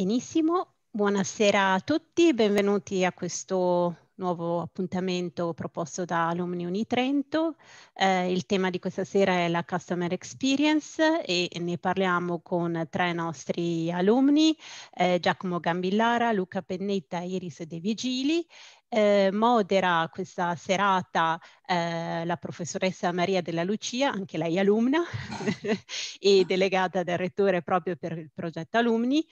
Benissimo, buonasera a tutti, benvenuti a questo nuovo appuntamento proposto da Alumni Unitrento. Eh, il tema di questa sera è la Customer Experience e ne parliamo con tre nostri alumni, eh, Giacomo Gambillara, Luca Pennetta e Iris De Vigili. Eh, modera questa serata eh, la professoressa Maria della Lucia, anche lei alumna e delegata del rettore proprio per il progetto alumni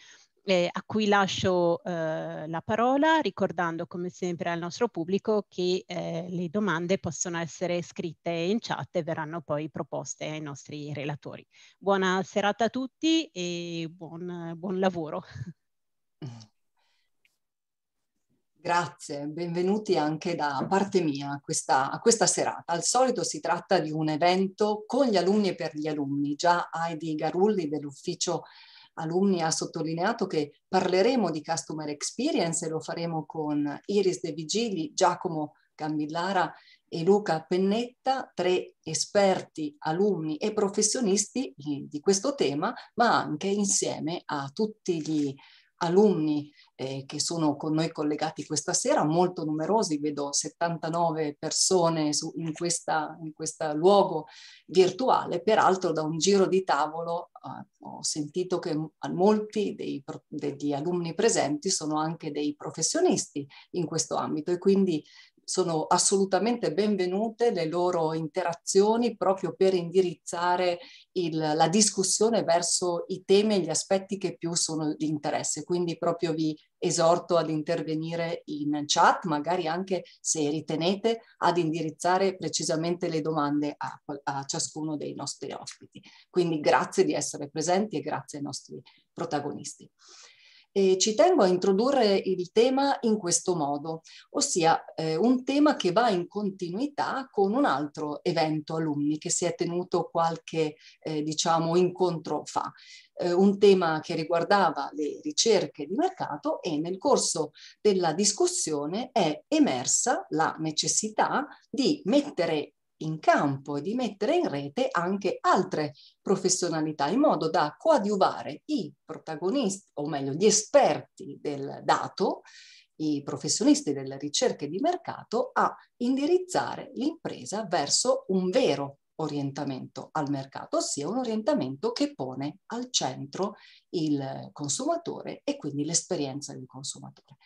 eh, a cui lascio eh, la parola ricordando come sempre al nostro pubblico che eh, le domande possono essere scritte in chat e verranno poi proposte ai nostri relatori. Buona serata a tutti e buon, buon lavoro. Grazie, benvenuti anche da parte mia a questa, a questa, serata. Al solito si tratta di un evento con gli alunni e per gli alunni. Già Heidi Garulli dell'ufficio alunni ha sottolineato che parleremo di customer experience e lo faremo con Iris De Vigili, Giacomo Camillara e Luca Pennetta, tre esperti, alunni e professionisti di questo tema, ma anche insieme a tutti gli alunni eh, che sono con noi collegati questa sera, molto numerosi, vedo 79 persone su, in questo luogo virtuale, peraltro da un giro di tavolo eh, ho sentito che molti dei, degli alunni presenti sono anche dei professionisti in questo ambito e quindi sono assolutamente benvenute le loro interazioni proprio per indirizzare il, la discussione verso i temi e gli aspetti che più sono di interesse. Quindi proprio vi esorto ad intervenire in chat, magari anche se ritenete ad indirizzare precisamente le domande a, a ciascuno dei nostri ospiti. Quindi grazie di essere presenti e grazie ai nostri protagonisti. E ci tengo a introdurre il tema in questo modo, ossia eh, un tema che va in continuità con un altro evento alunni che si è tenuto qualche eh, diciamo, incontro fa eh, un tema che riguardava le ricerche di mercato e nel corso della discussione è emersa la necessità di mettere in campo e di mettere in rete anche altre professionalità in modo da coadiuvare i protagonisti, o meglio gli esperti del dato, i professionisti delle ricerche di mercato a indirizzare l'impresa verso un vero orientamento al mercato, ossia un orientamento che pone al centro il consumatore e quindi l'esperienza del consumatore.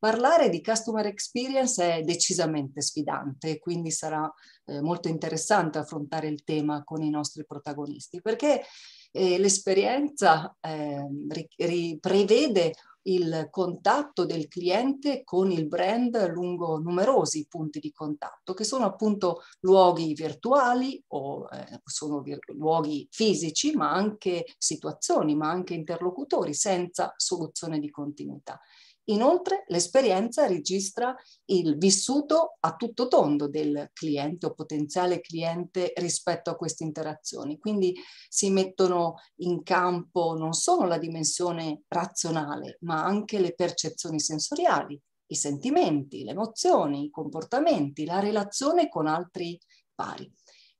Parlare di customer experience è decisamente sfidante, quindi sarà eh, molto interessante affrontare il tema con i nostri protagonisti, perché eh, l'esperienza eh, ri- ri- prevede il contatto del cliente con il brand lungo numerosi punti di contatto, che sono appunto luoghi virtuali o eh, sono vir- luoghi fisici, ma anche situazioni, ma anche interlocutori senza soluzione di continuità. Inoltre l'esperienza registra il vissuto a tutto tondo del cliente o potenziale cliente rispetto a queste interazioni. Quindi si mettono in campo non solo la dimensione razionale, ma anche le percezioni sensoriali, i sentimenti, le emozioni, i comportamenti, la relazione con altri pari.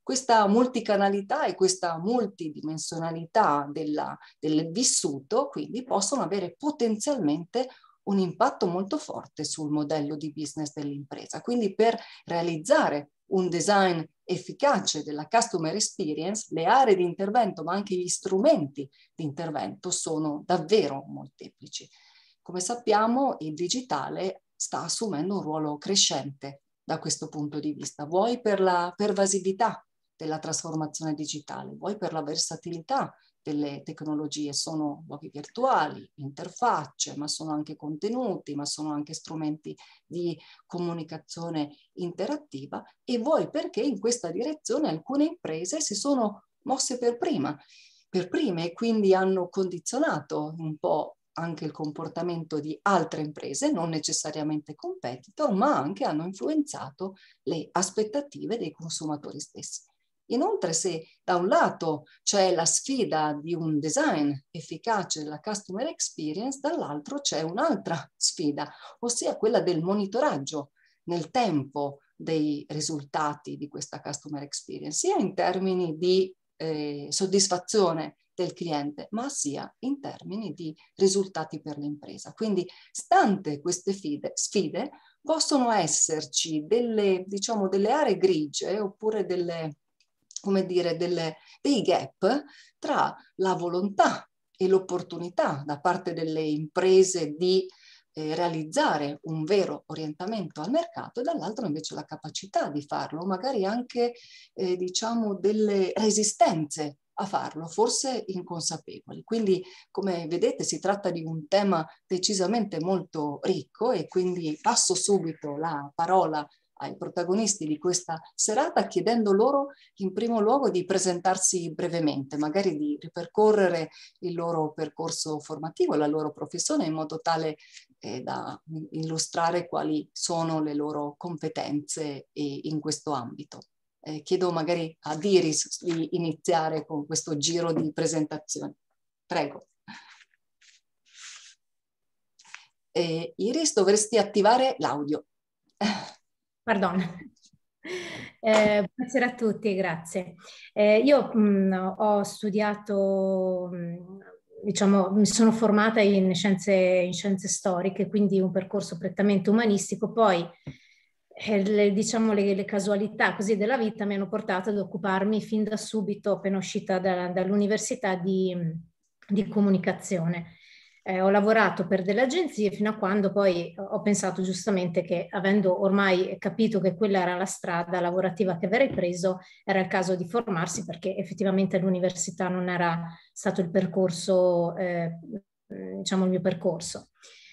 Questa multicanalità e questa multidimensionalità della, del vissuto quindi possono avere potenzialmente un impatto molto forte sul modello di business dell'impresa. Quindi per realizzare un design efficace della customer experience, le aree di intervento, ma anche gli strumenti di intervento sono davvero molteplici. Come sappiamo, il digitale sta assumendo un ruolo crescente da questo punto di vista, vuoi per la pervasività della trasformazione digitale, vuoi per la versatilità delle tecnologie, sono luoghi virtuali, interfacce, ma sono anche contenuti, ma sono anche strumenti di comunicazione interattiva e vuoi perché in questa direzione alcune imprese si sono mosse per prima, per prime e quindi hanno condizionato un po' anche il comportamento di altre imprese, non necessariamente competitor, ma anche hanno influenzato le aspettative dei consumatori stessi. Inoltre se da un lato c'è la sfida di un design efficace della customer experience, dall'altro c'è un'altra sfida, ossia quella del monitoraggio nel tempo dei risultati di questa customer experience, sia in termini di eh, soddisfazione del cliente, ma sia in termini di risultati per l'impresa. Quindi, stante queste fide, sfide, possono esserci delle, diciamo, delle aree grigie oppure delle, come dire, delle, dei gap tra la volontà e l'opportunità da parte delle imprese di eh, realizzare un vero orientamento al mercato e dall'altro invece la capacità di farlo, magari anche eh, diciamo delle resistenze a farlo, forse inconsapevoli. Quindi, come vedete, si tratta di un tema decisamente molto ricco e quindi passo subito la parola ai protagonisti di questa serata chiedendo loro in primo luogo di presentarsi brevemente, magari di ripercorrere il loro percorso formativo, la loro professione in modo tale eh, da illustrare quali sono le loro competenze eh, in questo ambito. Eh, chiedo magari ad Iris di iniziare con questo giro di presentazioni. Prego. Eh, Iris, dovresti attivare l'audio. Pardon. Eh, buonasera a tutti, grazie. Eh, io mh, ho studiato, mh, diciamo, mi sono formata in scienze, in scienze, storiche, quindi un percorso prettamente umanistico, poi eh, le, diciamo, le, le, casualità così della vita mi hanno portato ad occuparmi fin da subito, appena uscita da, dall'università, di, di comunicazione eh, ho lavorato per delle agenzie fino a quando poi ho pensato giustamente che avendo ormai capito che quella era la strada lavorativa che avrei preso, era il caso di formarsi perché effettivamente l'università non era stato il percorso, eh, diciamo il mio percorso.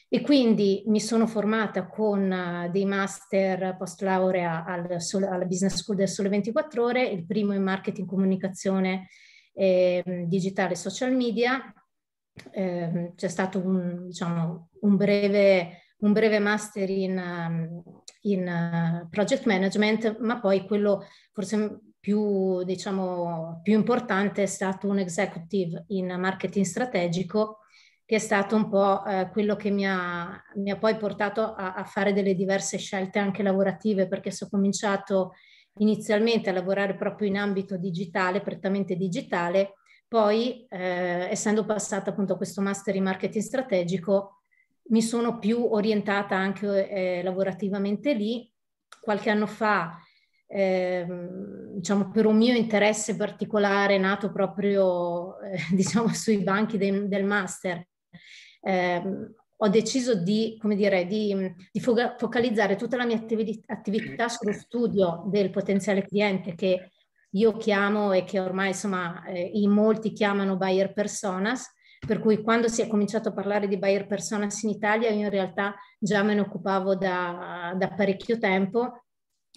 E quindi mi sono formata con eh, dei master post laurea al, alla Business School del Sole 24 Ore, il primo in marketing, comunicazione eh, digitale e social media, Ehm, c'è stato un, diciamo, un, breve, un breve, master in, um, in, uh, project management, ma poi quello forse più, diciamo, più importante è stato un executive in marketing strategico che è stato un po' eh, quello che mi ha, mi ha poi portato a, a, fare delle diverse scelte anche lavorative, perché se cominciato inizialmente a lavorare proprio in ambito digitale, prettamente digitale, poi, eh, essendo passata appunto a questo master in marketing strategico, mi sono più orientata anche eh, lavorativamente lì. Qualche anno fa, eh, diciamo per un mio interesse particolare nato proprio eh, diciamo sui banchi de- del master, ehm, ho deciso di, dire, di, di, focalizzare tutta la mia attività, attività sullo studio del potenziale cliente che io chiamo e che ormai insomma eh, in molti chiamano buyer personas, per cui quando si è cominciato a parlare di buyer personas in Italia io in realtà già me ne occupavo da, da parecchio tempo,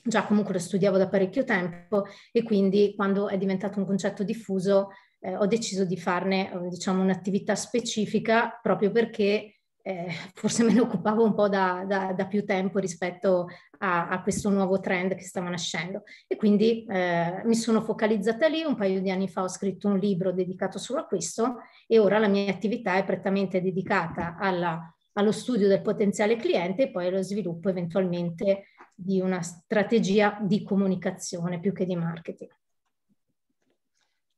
già comunque lo studiavo da parecchio tempo e quindi quando è diventato un concetto diffuso eh, ho deciso di farne eh, diciamo un'attività specifica proprio perché eh, forse me ne occupavo un po' da, da, da più tempo rispetto a, a, questo nuovo trend che stava nascendo e quindi eh, mi sono focalizzata lì, un paio di anni fa ho scritto un libro dedicato solo a questo e ora la mia attività è prettamente dedicata alla, allo studio del potenziale cliente e poi allo sviluppo eventualmente di una strategia di comunicazione più che di marketing.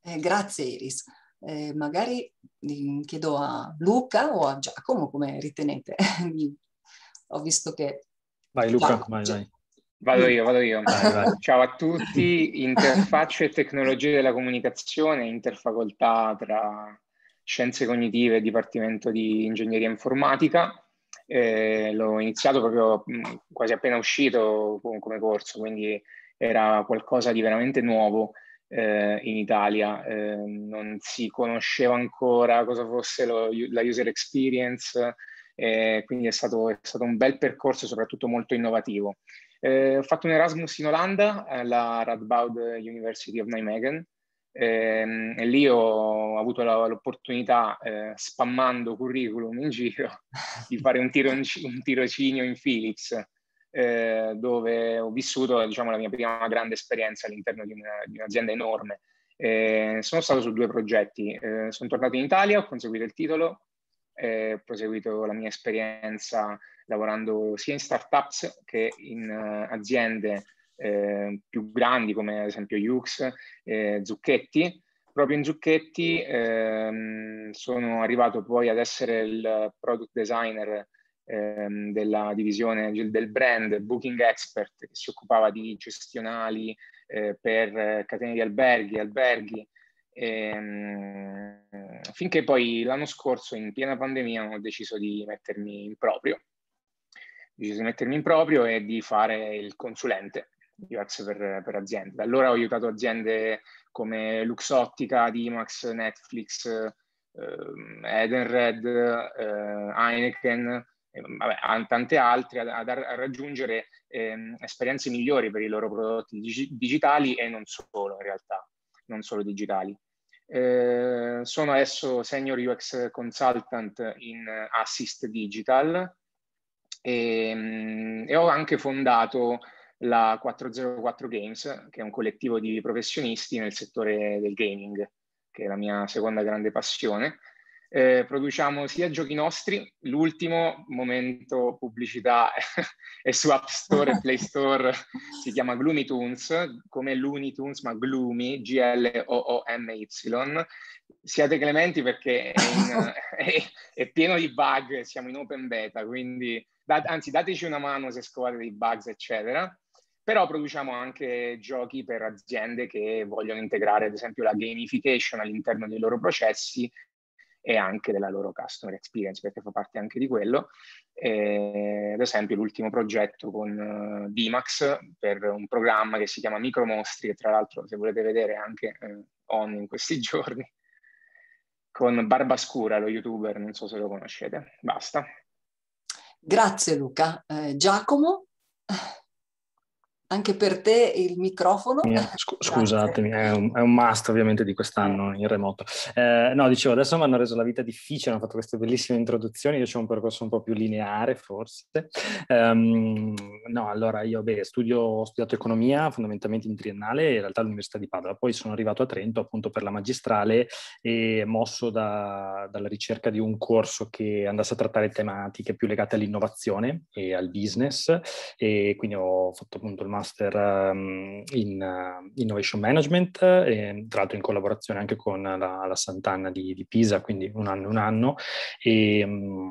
Eh, grazie Iris eh, magari mm, chiedo a Luca o a Giacomo come ritenete. Ho visto che... Vai Luca, Giacomo, vai, vai. Vado io, vado io. Vai, vai. Ciao a tutti, interfacce e tecnologie della comunicazione, interfacoltà tra scienze cognitive e Dipartimento di Ingegneria Informatica. Eh, l'ho iniziato proprio mm, quasi appena uscito come corso, quindi era qualcosa di veramente nuovo eh, in Italia, eh, non si conosceva ancora cosa fosse lo, la user experience, eh, quindi è stato, è stato, un bel percorso, soprattutto molto innovativo. Eh, ho fatto un Erasmus in Olanda alla eh, Radboud University of Nijmegen, eh, e lì ho avuto la, l'opportunità, eh, spammando curriculum in giro, di fare un, tiro, un tirocinio in Philips, eh, dove ho vissuto diciamo, la mia prima grande esperienza all'interno di, una, di un'azienda enorme. Eh, sono stato su due progetti, eh, sono tornato in Italia, ho conseguito il titolo, eh, ho proseguito la mia esperienza lavorando sia in startups che in uh, aziende eh, più grandi come ad esempio Yux, Zucchetti. Proprio in Zucchetti ehm, sono arrivato poi ad essere il product designer ehm, della divisione del brand Booking Expert che si occupava di gestionali eh, per eh, catene di alberghi, alberghi. Ehm, finché poi l'anno scorso in piena pandemia ho deciso di mettermi in proprio. Ho deciso di mettermi in proprio e di fare il consulente UX per, per aziende. Da allora ho aiutato aziende come Luxottica, Dimax, Netflix, eh, Edenred, eh, Heineken eh, vabbè, tante altre, a, a, a raggiungere eh, esperienze migliori per i loro prodotti dig- digitali e non solo in realtà, non solo digitali. Eh, sono adesso Senior UX Consultant in Assist Digital e, ehm, e ho anche fondato la 404 Games, che è un collettivo di professionisti nel settore del gaming, che è la mia seconda grande passione, eh, produciamo sia giochi nostri, l'ultimo momento pubblicità è su App Store e Play Store, si chiama Gloomy Tunes, come Looney Tunes ma Gloomy, G-L-O-O-M-Y. Siate clementi perché è, in, è, è pieno di bug, siamo in open beta, quindi dat- anzi dateci una mano se scovate dei bugs eccetera. Però produciamo anche giochi per aziende che vogliono integrare ad esempio la gamification all'interno dei loro processi e anche della loro customer experience, perché fa parte anche di quello. Eh, ad esempio l'ultimo progetto con uh, eh, Dimax per un programma che si chiama Micromostri, che tra l'altro se volete vedere è anche eh, on in questi giorni, con Barbascura, lo youtuber, non so se lo conoscete, basta. Grazie Luca. Eh, Giacomo? anche per te il microfono. Scusatemi, è un, è un must ovviamente di quest'anno in remoto. Eh, no, dicevo, adesso mi hanno reso la vita difficile, hanno fatto queste bellissime introduzioni, io ho un percorso un po' più lineare forse. Um, no, allora io beh, studio, ho studiato economia fondamentalmente in triennale, in realtà all'Università di Padova, poi sono arrivato a Trento appunto per la magistrale e mosso da, dalla ricerca di un corso che andasse a trattare tematiche più legate all'innovazione e al business e quindi ho fatto appunto il master master ehm, in eh, innovation management, eh, tra l'altro in collaborazione anche con la, la Sant'Anna di, di, Pisa, quindi un anno, un anno. E, mm,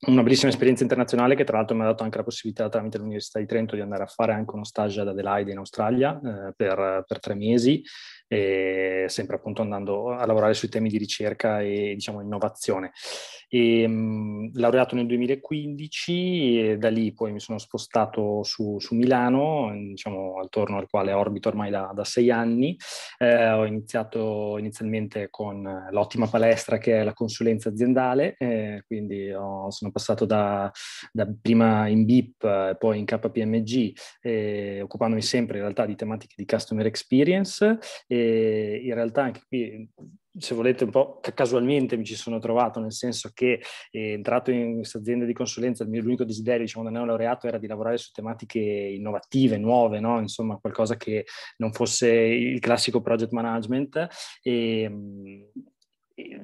una bellissima esperienza internazionale che tra l'altro mi ha dato anche la possibilità tramite l'Università di Trento di andare a fare anche uno stage ad Adelaide in Australia eh, per, per, tre mesi sempre appunto andando a lavorare sui temi di ricerca e diciamo innovazione. E, ehm, mh, laureato nel 2015, da lì poi mi sono spostato su, su Milano, diciamo attorno al quale orbito ormai da, da sei anni. Eh, ho iniziato inizialmente con l'ottima palestra che è la consulenza aziendale, eh, quindi ho, sono passato da, da prima in BIP, eh, poi in KPMG, eh, occupandomi sempre in realtà di tematiche di customer experience. E, e in realtà anche qui se volete un po' casualmente mi ci sono trovato, nel senso che eh, entrato in questa azienda di consulenza il mio unico desiderio, diciamo, da neolaureato era di lavorare su tematiche innovative, nuove, no? insomma qualcosa che non fosse il classico project management e, ehm,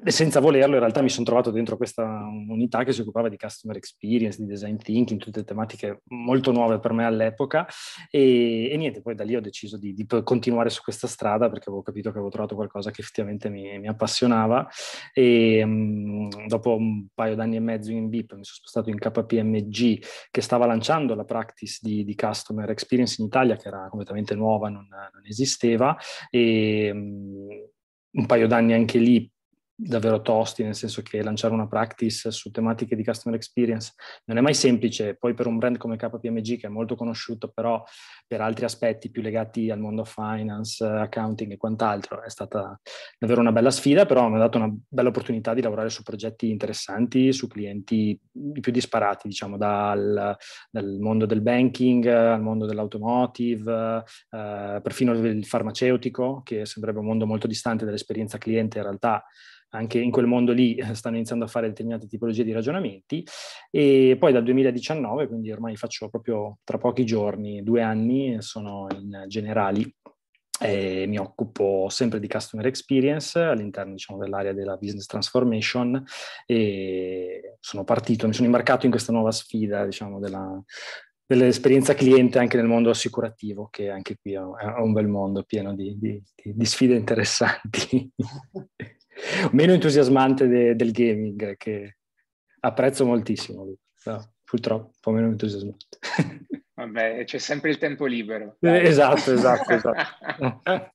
senza volerlo in realtà mi sono trovato dentro questa unità che si occupava di customer experience, di design thinking, tutte tematiche molto nuove per me all'epoca e, e niente, poi da lì ho deciso di, di, continuare su questa strada perché avevo capito che avevo trovato qualcosa che effettivamente mi, mi appassionava e mh, mhmm, dopo un paio d'anni e mezzo in BIP mi sono spostato in KPMG che stava lanciando la practice di, di customer experience in Italia che era completamente nuova, non, non esisteva e mh, mhmm, un paio d'anni anche lì davvero tosti, nel senso che lanciare una practice su tematiche di customer experience non è mai semplice, poi per un brand come KPMG che è molto conosciuto, però per altri aspetti più legati al mondo finance, accounting e quant'altro, è stata davvero una bella sfida, però mi ha dato una bella opportunità di lavorare su progetti interessanti, su clienti più disparati, diciamo dal, dal mondo del banking al mondo dell'automotive, eh, perfino il farmaceutico, che sembrerebbe un mondo molto distante dall'esperienza cliente, in realtà anche in quel mondo lì eh, stanno iniziando a fare determinate tipologie di ragionamenti e poi dal 2019, quindi ormai faccio proprio tra pochi giorni, due anni, sono in generali e mi occupo sempre di customer experience all'interno diciamo, dell'area della business transformation e sono partito, mi sono imbarcato in questa nuova sfida diciamo, della, dell'esperienza cliente anche nel mondo assicurativo, che anche qui è un bel mondo pieno di, di, di sfide interessanti. meno entusiasmante de, del gaming, che apprezzo moltissimo, no, purtroppo meno entusiasmante. Vabbè, c'è sempre il tempo libero. Eh, esatto, esatto, esatto.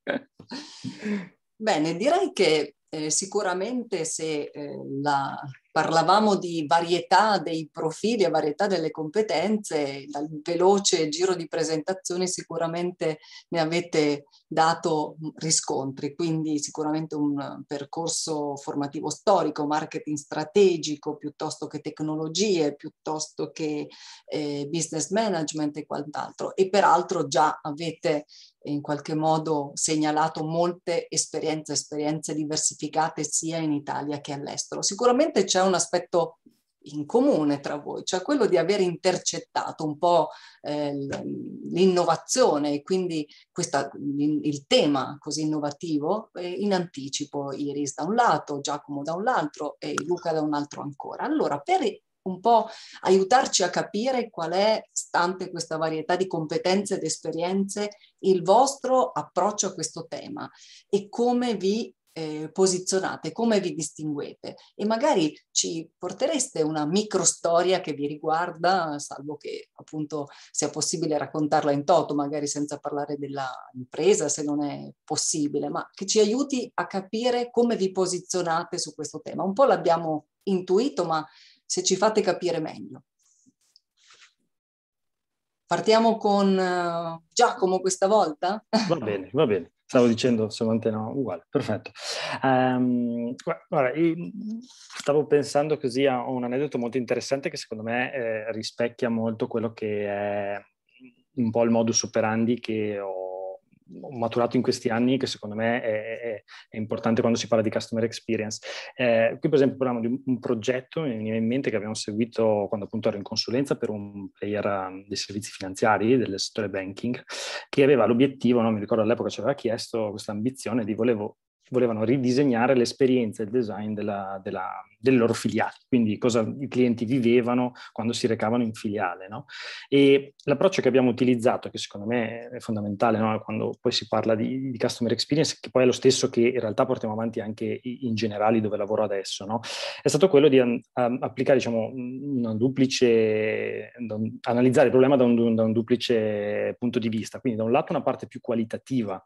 Bene, direi che eh, sicuramente se eh, la parlavamo di varietà dei profili e varietà delle competenze, dal veloce giro di presentazioni sicuramente ne avete dato riscontri, quindi sicuramente un percorso formativo storico, marketing strategico, piuttosto che tecnologie, piuttosto che eh, business management e quant'altro. E peraltro già avete in qualche modo segnalato molte esperienze, esperienze diversificate sia in Italia che all'estero. Sicuramente c'è un aspetto in comune tra voi, cioè quello di aver intercettato un po' eh, l'innovazione e quindi questa, il tema così innovativo eh, in anticipo Iris da un lato, Giacomo da un altro e Luca da un altro ancora. Allora, per un po' aiutarci a capire qual è, stante questa varietà di competenze ed esperienze, il vostro approccio a questo tema e come vi eh, posizionate, come vi distinguete e magari ci portereste una micro storia che vi riguarda, salvo che appunto sia possibile raccontarla in toto, magari senza parlare dell'impresa se non è possibile, ma che ci aiuti a capire come vi posizionate su questo tema. Un po' l'abbiamo intuito, ma se ci fate capire meglio. Partiamo con uh, Giacomo questa volta? Va bene, va bene. Stavo dicendo semante no, uguale, perfetto. Um, guarda, stavo pensando così a un aneddoto molto interessante che secondo me eh, rispecchia molto quello che è un po' il modus operandi che ho ho maturato in questi anni che secondo me è, è, è importante quando si parla di customer experience. Eh, qui per esempio parliamo di un, un progetto, mi viene in mente, che abbiamo seguito quando appunto ero in consulenza per un player um, dei servizi finanziari del settore banking, che aveva l'obiettivo, no? mi ricordo all'epoca ci aveva chiesto questa ambizione di volevo volevano ridisegnare l'esperienza e il design della, della, dei loro filiali, quindi cosa i clienti vivevano quando si recavano in filiale. No? E l'approccio che abbiamo utilizzato, che secondo me è fondamentale no? quando poi si parla di, di, customer experience, che poi è lo stesso che in realtà portiamo avanti anche in generale dove lavoro adesso, no? è stato quello di um, um applicare diciamo, una duplice, un, analizzare il problema da un, da un duplice punto di vista, quindi da un lato una parte più qualitativa,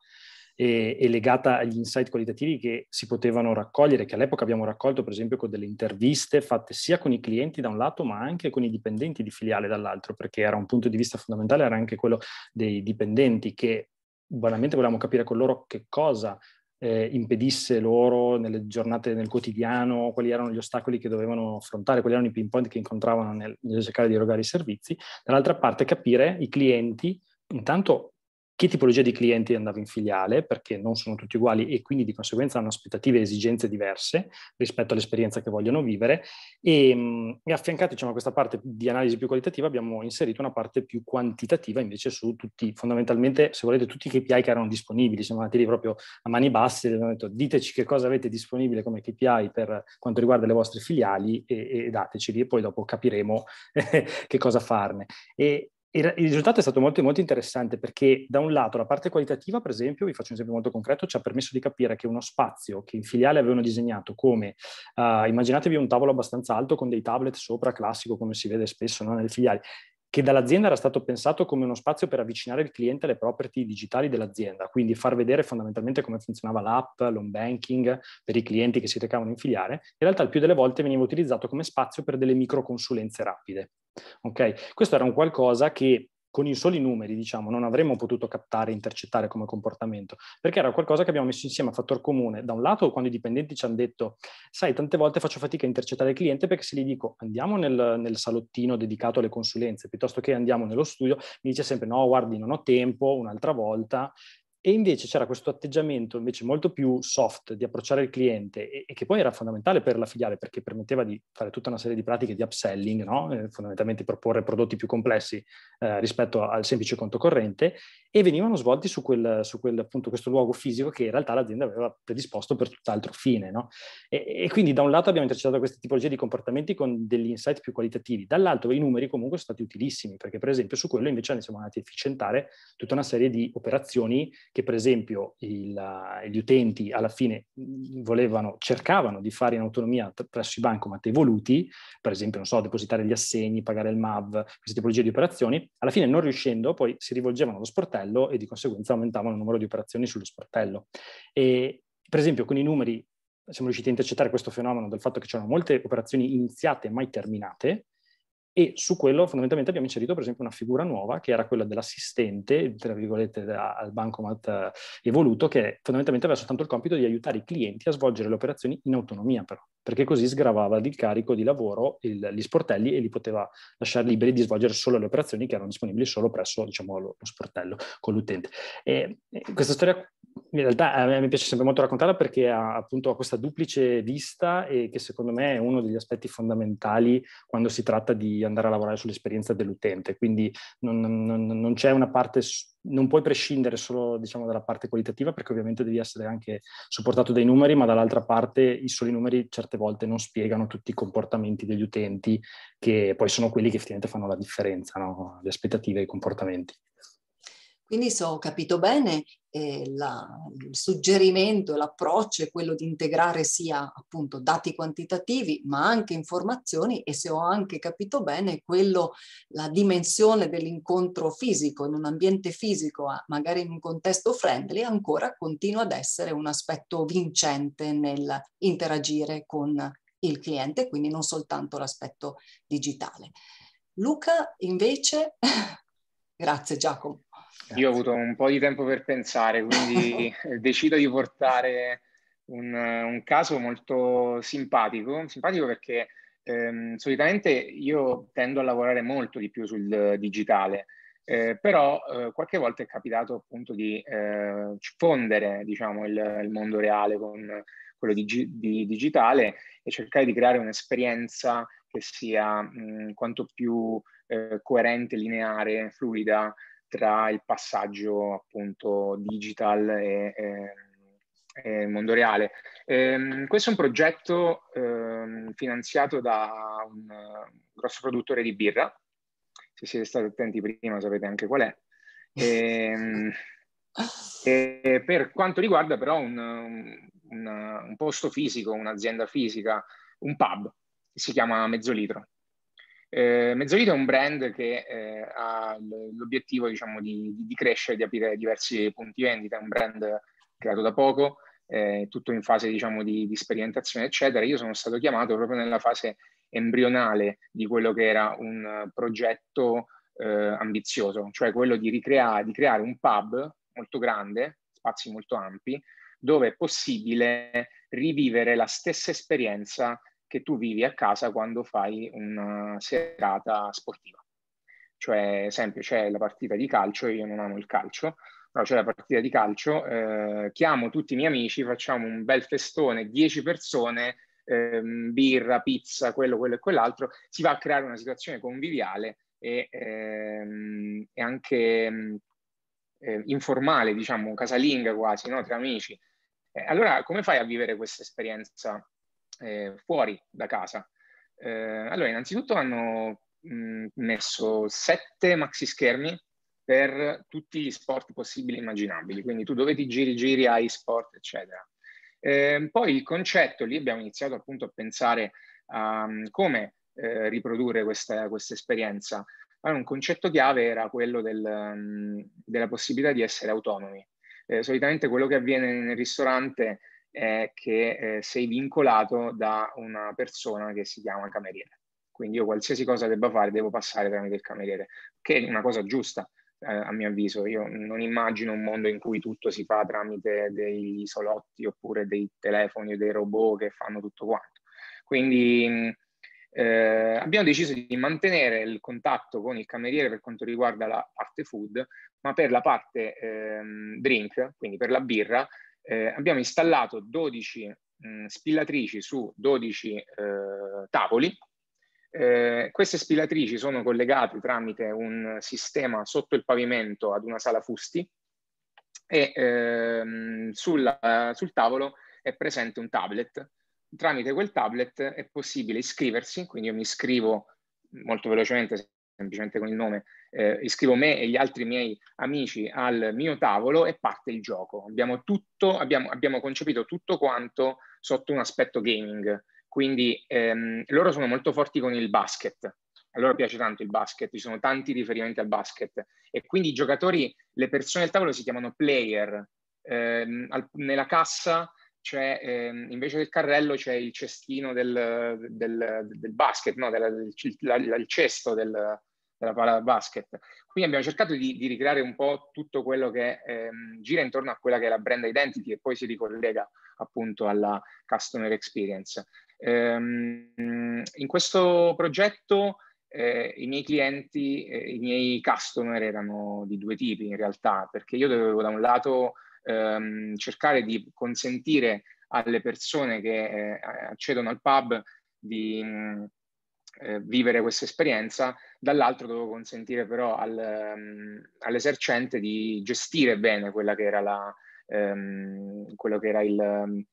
e, e, legata agli insight qualitativi che si potevano raccogliere, che all'epoca abbiamo raccolto per esempio con delle interviste fatte sia con i clienti da un lato ma anche con i dipendenti di filiale dall'altro, perché era un punto di vista fondamentale, era anche quello dei dipendenti che banalmente volevamo capire con loro che cosa eh, impedisse loro nelle giornate nel quotidiano, quali erano gli ostacoli che dovevano affrontare, quali erano i pinpoint che incontravano nel, nel cercare di erogare i servizi, dall'altra parte capire i clienti intanto che tipologia di clienti andava in filiale, perché non sono tutti uguali e quindi di conseguenza hanno aspettative e esigenze diverse rispetto all'esperienza che vogliono vivere. Ehm, e, e affiancata diciamo, a questa parte di analisi più qualitativa abbiamo inserito una parte più quantitativa invece su tutti, fondamentalmente, se volete, tutti i KPI che erano disponibili. Siamo andati lì proprio a mani basse, abbiamo detto diteci che cosa avete disponibile come KPI per quanto riguarda le vostre filiali e, e dateceli e poi dopo capiremo che cosa farne. E, il, risultato è stato molto, molto, interessante perché da un lato la parte qualitativa, per esempio, vi faccio un esempio molto concreto, ci ha permesso di capire che uno spazio che in filiale avevano disegnato come, uh, immaginatevi un tavolo abbastanza alto con dei tablet sopra, classico come si vede spesso no, nelle filiali, che dall'azienda era stato pensato come uno spazio per avvicinare il cliente alle property digitali dell'azienda, quindi far vedere fondamentalmente come funzionava l'app, l'home banking per i clienti che si recavano in filiale, in realtà il più delle volte veniva utilizzato come spazio per delle micro consulenze rapide. Okay? Questo era un qualcosa che con i soli numeri, diciamo, non avremmo potuto captare e intercettare come comportamento, perché era qualcosa che abbiamo messo insieme a fattor comune. Da un lato, quando i dipendenti ci hanno detto, sai, tante volte faccio fatica a intercettare il cliente perché se gli dico andiamo nel, nel salottino dedicato alle consulenze piuttosto che andiamo nello studio, mi dice sempre no, guardi, non ho tempo, un'altra volta, e invece c'era questo atteggiamento invece molto più soft di approcciare il cliente e, e, che poi era fondamentale per la filiale perché permetteva di fare tutta una serie di pratiche di upselling, no? Eh, fondamentalmente proporre prodotti più complessi eh, rispetto al semplice conto corrente e venivano svolti su, quel, su quel, appunto, questo luogo fisico che in realtà l'azienda aveva predisposto per tutt'altro fine. No? E, e, quindi da un lato abbiamo intercettato queste tipologie di comportamenti con degli insight più qualitativi, dall'altro i numeri comunque sono stati utilissimi perché per esempio su quello invece siamo andati a efficientare tutta una serie di operazioni che per esempio il, eh, gli utenti alla fine mm, volevano, cercavano di fare in autonomia presso i bancomat evoluti, per esempio, non so, depositare gli assegni, pagare il MAV, queste tipologie di operazioni, alla fine non riuscendo poi si rivolgevano allo sportello e di conseguenza aumentavano il numero di operazioni sullo sportello. E, per esempio, con i numeri siamo riusciti a intercettare questo fenomeno del fatto che c'erano molte operazioni iniziate e mai terminate, e su quello fondamentalmente abbiamo inserito per esempio una figura nuova che era quella dell'assistente, tra virgolette, al bancomat eh, evoluto, che fondamentalmente aveva soltanto il compito di aiutare i clienti a svolgere le operazioni in autonomia però, perché così sgravava il carico di lavoro il, gli sportelli e li poteva lasciare liberi di svolgere solo le operazioni che erano disponibili solo presso diciamo, lo, lo sportello con l'utente. E, e questa storia in realtà a me mi piace sempre molto raccontarla perché ha appunto questa duplice vista e che secondo me è uno degli aspetti fondamentali quando si tratta di andare a lavorare sull'esperienza dell'utente. Quindi non, non, non c'è una parte, non puoi prescindere solo diciamo, dalla parte qualitativa perché ovviamente devi essere anche supportato dai numeri, ma dall'altra parte i soli numeri certe volte non spiegano tutti i comportamenti degli utenti che poi sono quelli che effettivamente fanno la differenza, no? le aspettative e i comportamenti. Quindi se ho capito bene, eh, la, il suggerimento e l'approccio è quello di integrare sia appunto dati quantitativi ma anche informazioni e se ho anche capito bene quello, la dimensione dell'incontro fisico in un ambiente fisico, magari in un contesto friendly, ancora continua ad essere un aspetto vincente nel interagire con il cliente, quindi non soltanto l'aspetto digitale. Luca invece, grazie Giacomo. Io ho avuto un po' di tempo per pensare, quindi decido di portare un, un, caso molto simpatico, simpatico perché ehm, solitamente io tendo a lavorare molto di più sul digitale, eh, però eh, qualche volta è capitato appunto di eh, fondere diciamo, il, il, mondo reale con quello di, di digitale e cercare di creare un'esperienza che sia mh, quanto più eh, coerente, lineare, fluida tra il passaggio appunto digital e, e, e mondo reale. Ehm, questo è un progetto eh, finanziato da un grosso produttore di birra, se siete stati attenti prima sapete anche qual è. Ehm, e per quanto riguarda però un, un, un, posto fisico, un'azienda fisica, un pub, si chiama Mezzolitro. Eh, Mezzolito è un brand che eh, ha l'obiettivo diciamo, di, di, crescere, di aprire diversi punti vendita, è un brand creato da poco, eh, tutto in fase diciamo, di, di, sperimentazione, eccetera. Io sono stato chiamato proprio nella fase embrionale di quello che era un progetto eh, ambizioso, cioè quello di, ricrea- di creare un pub molto grande, spazi molto ampi, dove è possibile rivivere la stessa esperienza che tu vivi a casa quando fai una eh, serata sportiva. Cioè, esempio, c'è la partita di calcio, io non amo il calcio, però c'è la partita di calcio, eh, chiamo tutti i miei amici, facciamo un bel festone, 10 persone, ehm, birra, pizza, quello, quello e quell'altro, si va a creare una situazione conviviale e, ehm, anche eh, informale, diciamo, casalinga quasi, no? tra amici. Eh, allora, come fai a vivere questa esperienza eh, fuori da casa. Eh, allora, innanzitutto hanno mh, messo sette maxi schermi per tutti gli sport possibili e immaginabili, quindi tu dove ti giri, giri, hai sport, eccetera. Eh, poi il concetto, lì abbiamo iniziato appunto a pensare a um, come eh, riprodurre questa, questa esperienza. Allora, un concetto chiave era quello del, della possibilità di essere autonomi. Eh, solitamente quello che avviene nel ristorante è eh, che eh, sei vincolato da una persona che si chiama cameriere. Quindi io qualsiasi cosa debba fare devo passare tramite il cameriere, che è una cosa giusta eh, a mio avviso. Io non immagino un mondo in cui tutto si fa tramite degli solotti oppure dei telefoni o dei robot che fanno tutto quanto. Quindi eh, abbiamo deciso di mantenere il contatto con il cameriere per quanto riguarda la parte food, ma per la parte ehm, drink, quindi per la birra, eh, abbiamo installato 12 mh, spillatrici su 12 eh, tavoli. Eh, queste spillatrici sono collegate tramite un sistema sotto il pavimento ad una sala fusti e ehm, sulla, sul tavolo è presente un tablet. Tramite quel tablet è possibile iscriversi, quindi io mi iscrivo molto velocemente semplicemente con il nome, eh, iscrivo me e gli altri miei amici al mio tavolo e parte il gioco. Abbiamo, tutto, abbiamo, abbiamo concepito tutto quanto sotto un aspetto gaming. Quindi ehm, loro sono molto forti con il basket, a loro piace tanto il basket, ci sono tanti riferimenti al basket e quindi i giocatori, le persone al tavolo si chiamano player, eh, al, nella cassa c'è, eh, invece del carrello c'è il cestino del, del, del basket, no? Della, del, la, il cesto del, della palla da basket. Quindi abbiamo cercato di, di ricreare un po' tutto quello che ehm, gira intorno a quella che è la brand identity e poi si ricollega appunto alla customer experience. Ehm, in questo progetto eh, i miei clienti, eh, i miei customer erano di due tipi in realtà, perché io dovevo da un lato ehm, cercare di consentire alle persone che eh, accedono al pub di mh, eh, vivere questa esperienza, dall'altro dovevo consentire però al, um, all'esercente di gestire bene quella che era la, um, quello che era il, um,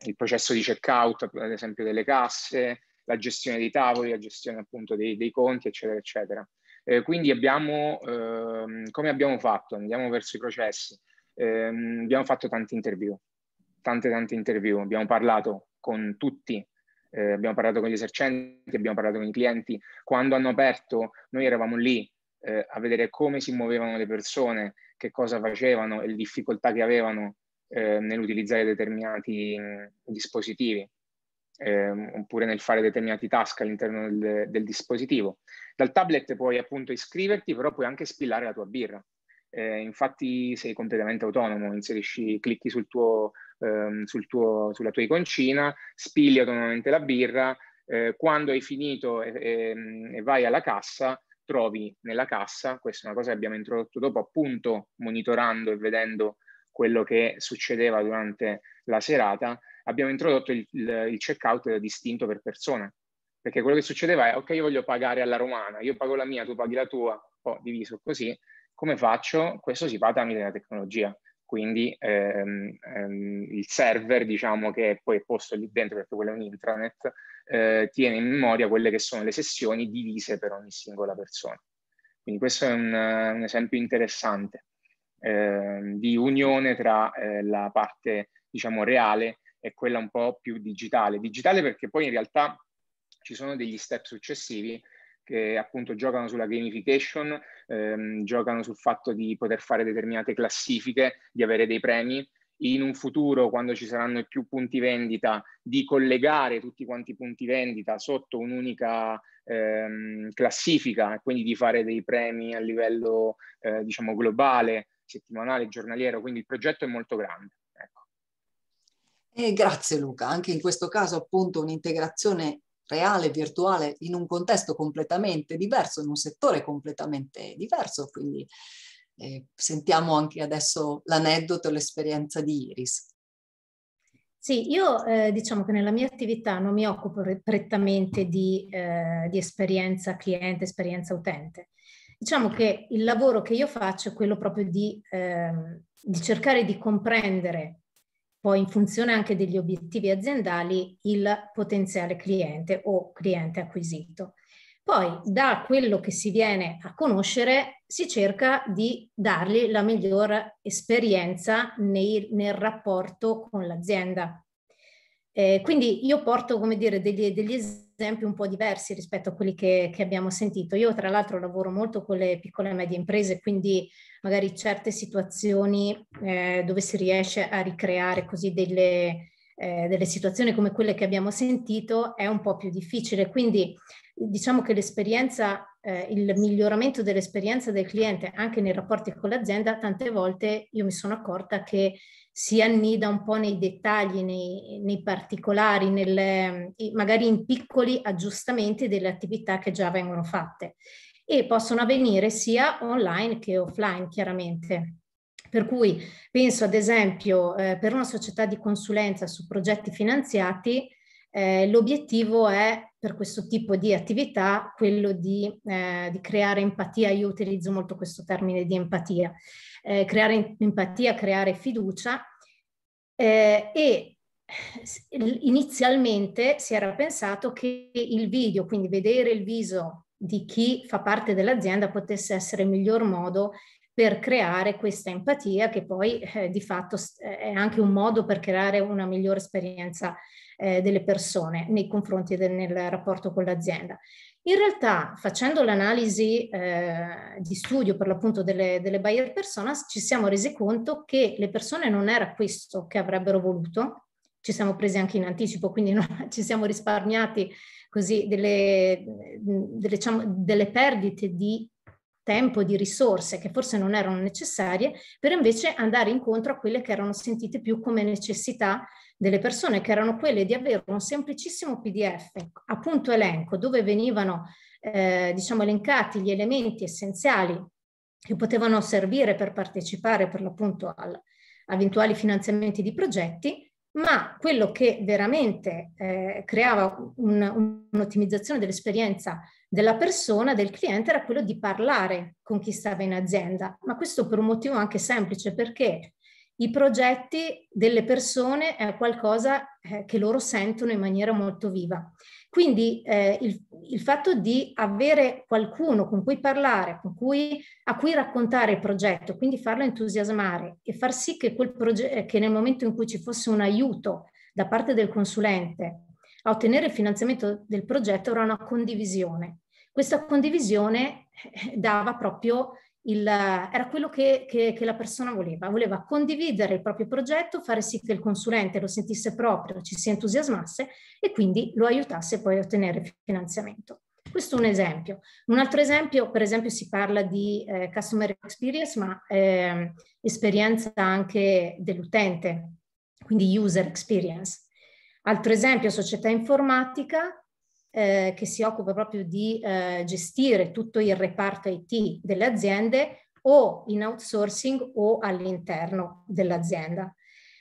il processo di checkout, ad esempio delle casse, la gestione dei tavoli, la gestione appunto dei, dei conti, eccetera, eccetera. Eh, quindi abbiamo, ehm, come abbiamo fatto? Andiamo verso i processi. Eh, abbiamo fatto tante interview, tante tante interview, abbiamo parlato con tutti eh, abbiamo parlato con gli esercenti, abbiamo parlato con i clienti. Quando hanno aperto, noi eravamo lì eh, a vedere come si muovevano le persone, che cosa facevano e le difficoltà che avevano eh, nell'utilizzare determinati mm, dispositivi. Ehm, oppure nel fare determinati task all'interno del, del dispositivo. Dal tablet puoi appunto iscriverti, però puoi anche spillare la tua birra. Eh, infatti sei completamente autonomo, inserisci, clicchi sul tuo, ehm, sul tuo, sulla tua iconcina, spigli autonomamente la birra, eh, quando hai finito e, e, ehm, e vai alla cassa, trovi nella cassa, questa è una cosa che abbiamo introdotto dopo, appunto monitorando e vedendo quello che succedeva durante la serata, abbiamo introdotto il, il, il checkout distinto per persona. Perché quello che succedeva è, ok, io voglio pagare alla romana, io pago la mia, tu paghi la tua, ho diviso così, come faccio? Questo si fa tramite la tecnologia. Quindi ehm, ehm, il server, diciamo, che poi è posto lì dentro perché quello è un intranet, eh, tiene in memoria quelle che sono le sessioni divise per ogni singola persona. Quindi questo è un, un esempio interessante eh, di unione tra eh, la parte, diciamo, reale e quella un po' più digitale. Digitale perché poi in realtà ci sono degli step successivi che appunto giocano sulla gamification, ehm, giocano sul fatto di poter fare determinate classifiche, di avere dei premi. In un futuro, quando ci saranno più punti vendita, di collegare tutti quanti i punti vendita sotto un'unica ehm, classifica, quindi di fare dei premi a livello eh, diciamo globale, settimanale, giornaliero. Quindi il progetto è molto grande. Ecco. Eh, grazie Luca, anche in questo caso appunto un'integrazione reale, virtuale, in un contesto completamente diverso, in un settore completamente diverso. Quindi eh, sentiamo anche adesso l'aneddoto e l'esperienza di Iris. Sì, io eh, diciamo che nella mia attività non mi occupo prettamente di, eh, di, esperienza cliente, esperienza utente. Diciamo che il lavoro che io faccio è quello proprio di, eh, di cercare di comprendere poi in funzione anche degli obiettivi aziendali il potenziale cliente o cliente acquisito. Poi da quello che si viene a conoscere si cerca di dargli la miglior esperienza nei, nel rapporto con l'azienda. Eh, quindi io porto, come dire, degli, degli, esempi un po' diversi rispetto a quelli che, che abbiamo sentito. Io tra l'altro lavoro molto con le piccole e medie imprese, quindi magari certe situazioni eh, dove si riesce a ricreare così delle, eh, delle situazioni come quelle che abbiamo sentito è un po' più difficile. Quindi diciamo che l'esperienza eh, il miglioramento dell'esperienza del cliente anche nei rapporti con l'azienda, tante volte io mi sono accorta che si annida un po' nei dettagli, nei, nei particolari, nelle, magari in piccoli aggiustamenti delle attività che già vengono fatte e possono avvenire sia online che offline chiaramente. Per cui penso ad esempio eh, per una società di consulenza su progetti finanziati, eh, l'obiettivo è per questo tipo di attività quello di, eh, di, creare empatia, io utilizzo molto questo termine di empatia, eh, creare empatia, creare fiducia eh, e inizialmente si era pensato che il video, quindi vedere il viso di chi fa parte dell'azienda potesse essere il miglior modo per creare questa empatia che poi eh, di fatto è anche un modo per creare una migliore esperienza eh, delle persone nei confronti del nel rapporto con l'azienda. In realtà, facendo l'analisi eh, di studio per l'appunto delle, delle buyer personas, ci siamo resi conto che le persone non era questo che avrebbero voluto, ci siamo presi anche in anticipo, quindi no, ci siamo risparmiati così delle, delle, diciamo, delle, perdite di tempo, di risorse che forse non erano necessarie, per invece andare incontro a quelle che erano sentite più come necessità delle persone che erano quelle di avere un semplicissimo PDF appunto elenco dove venivano eh, diciamo elencati gli elementi essenziali che potevano servire per partecipare per l'appunto al, a eventuali finanziamenti di progetti, ma quello che veramente eh, creava un, un'ottimizzazione dell'esperienza della persona, del cliente, era quello di parlare con chi stava in azienda. Ma questo per un motivo anche semplice, perché i progetti delle persone è qualcosa eh, che loro sentono in maniera molto viva. Quindi eh, il, il, fatto di avere qualcuno con cui parlare, con cui, a cui raccontare il progetto, quindi farlo entusiasmare e far sì che, proge- eh, che nel momento in cui ci fosse un aiuto da parte del consulente a ottenere il finanziamento del progetto era una condivisione. Questa condivisione eh, dava proprio il, era quello che, che, che, la persona voleva, voleva condividere il proprio progetto, fare sì che il consulente lo sentisse proprio, ci si entusiasmasse e quindi lo aiutasse poi a ottenere finanziamento. Questo è un esempio. Un altro esempio, per esempio, si parla di eh, customer experience, ma eh, esperienza anche dell'utente, quindi user experience. Altro esempio, società informatica, eh, che si occupa proprio di eh, gestire tutto il reparto IT delle aziende o in outsourcing o all'interno dell'azienda.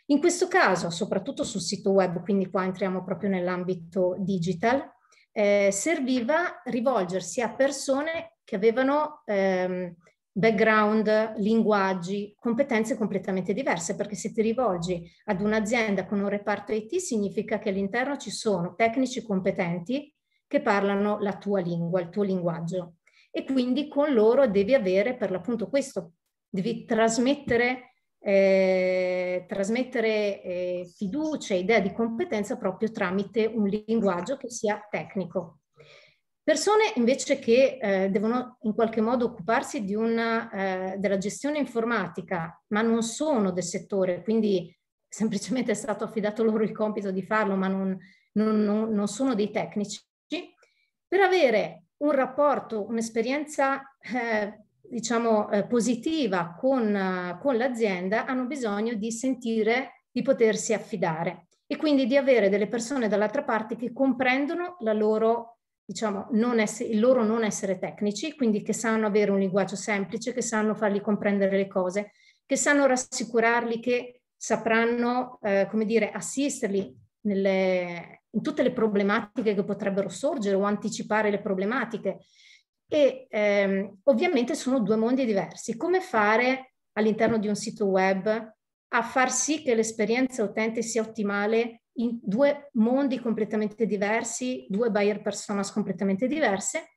In questo caso, soprattutto sul sito web, quindi qua entriamo proprio nell'ambito digital, eh, serviva rivolgersi a persone che avevano ehm, background, linguaggi, competenze completamente diverse, perché se ti rivolgi ad un'azienda con un reparto IT significa che all'interno ci sono tecnici competenti che parlano la tua lingua, il tuo linguaggio. E quindi con loro devi avere per l'appunto questo, devi trasmettere, eh, trasmettere eh, fiducia, idea di competenza proprio tramite un linguaggio che sia tecnico. Persone invece che eh, devono in qualche modo occuparsi una, eh, della gestione informatica, ma non sono del settore, quindi semplicemente è stato affidato loro il compito di farlo, ma non, non, non sono dei tecnici, per avere un rapporto, un'esperienza eh, diciamo eh, positiva con, eh, con l'azienda hanno bisogno di sentire di potersi affidare e quindi di avere delle persone dall'altra parte che comprendono la loro diciamo, essere, il loro non essere tecnici, quindi che sanno avere un linguaggio semplice, che sanno fargli comprendere le cose, che sanno rassicurarli, che sapranno, eh, come dire, assisterli nelle, in tutte le problematiche che potrebbero sorgere o anticipare le problematiche. E ehm, ovviamente sono due mondi diversi. Come fare all'interno di un sito web a far sì che l'esperienza utente sia ottimale in due mondi completamente diversi, due buyer personas completamente diverse?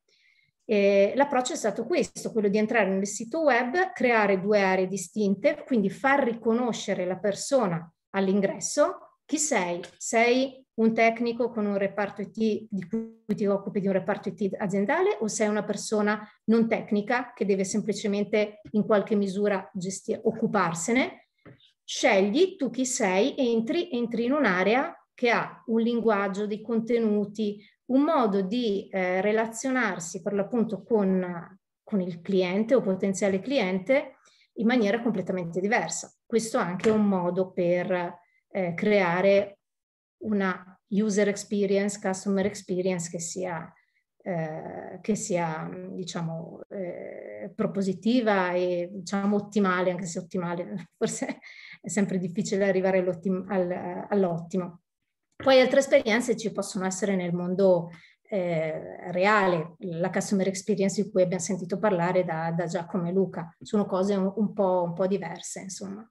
Eh, l'approccio è stato questo, quello di entrare nel sito web, creare due aree distinte, quindi far riconoscere la persona all'ingresso, chi sei? Sei un tecnico con un reparto IT di cui ti occupi di un reparto IT aziendale o sei una persona non tecnica che deve semplicemente in qualche misura gestire, occuparsene. Scegli tu chi sei, entri, entri in un'area che ha un linguaggio, dei contenuti, un modo di eh, relazionarsi per l'appunto con, con il cliente o potenziale cliente in maniera completamente diversa. Questo anche è un modo per eh, creare una user experience, customer experience che sia, eh, che sia diciamo, eh, propositiva e diciamo, ottimale, anche se ottimale forse è sempre difficile arrivare all'ottim- all, all'ottimo. Poi altre esperienze ci possono essere nel mondo eh, reale, la customer experience di cui abbiamo sentito parlare da, da Giacomo e Luca, sono cose un, un, po', un po' diverse, insomma.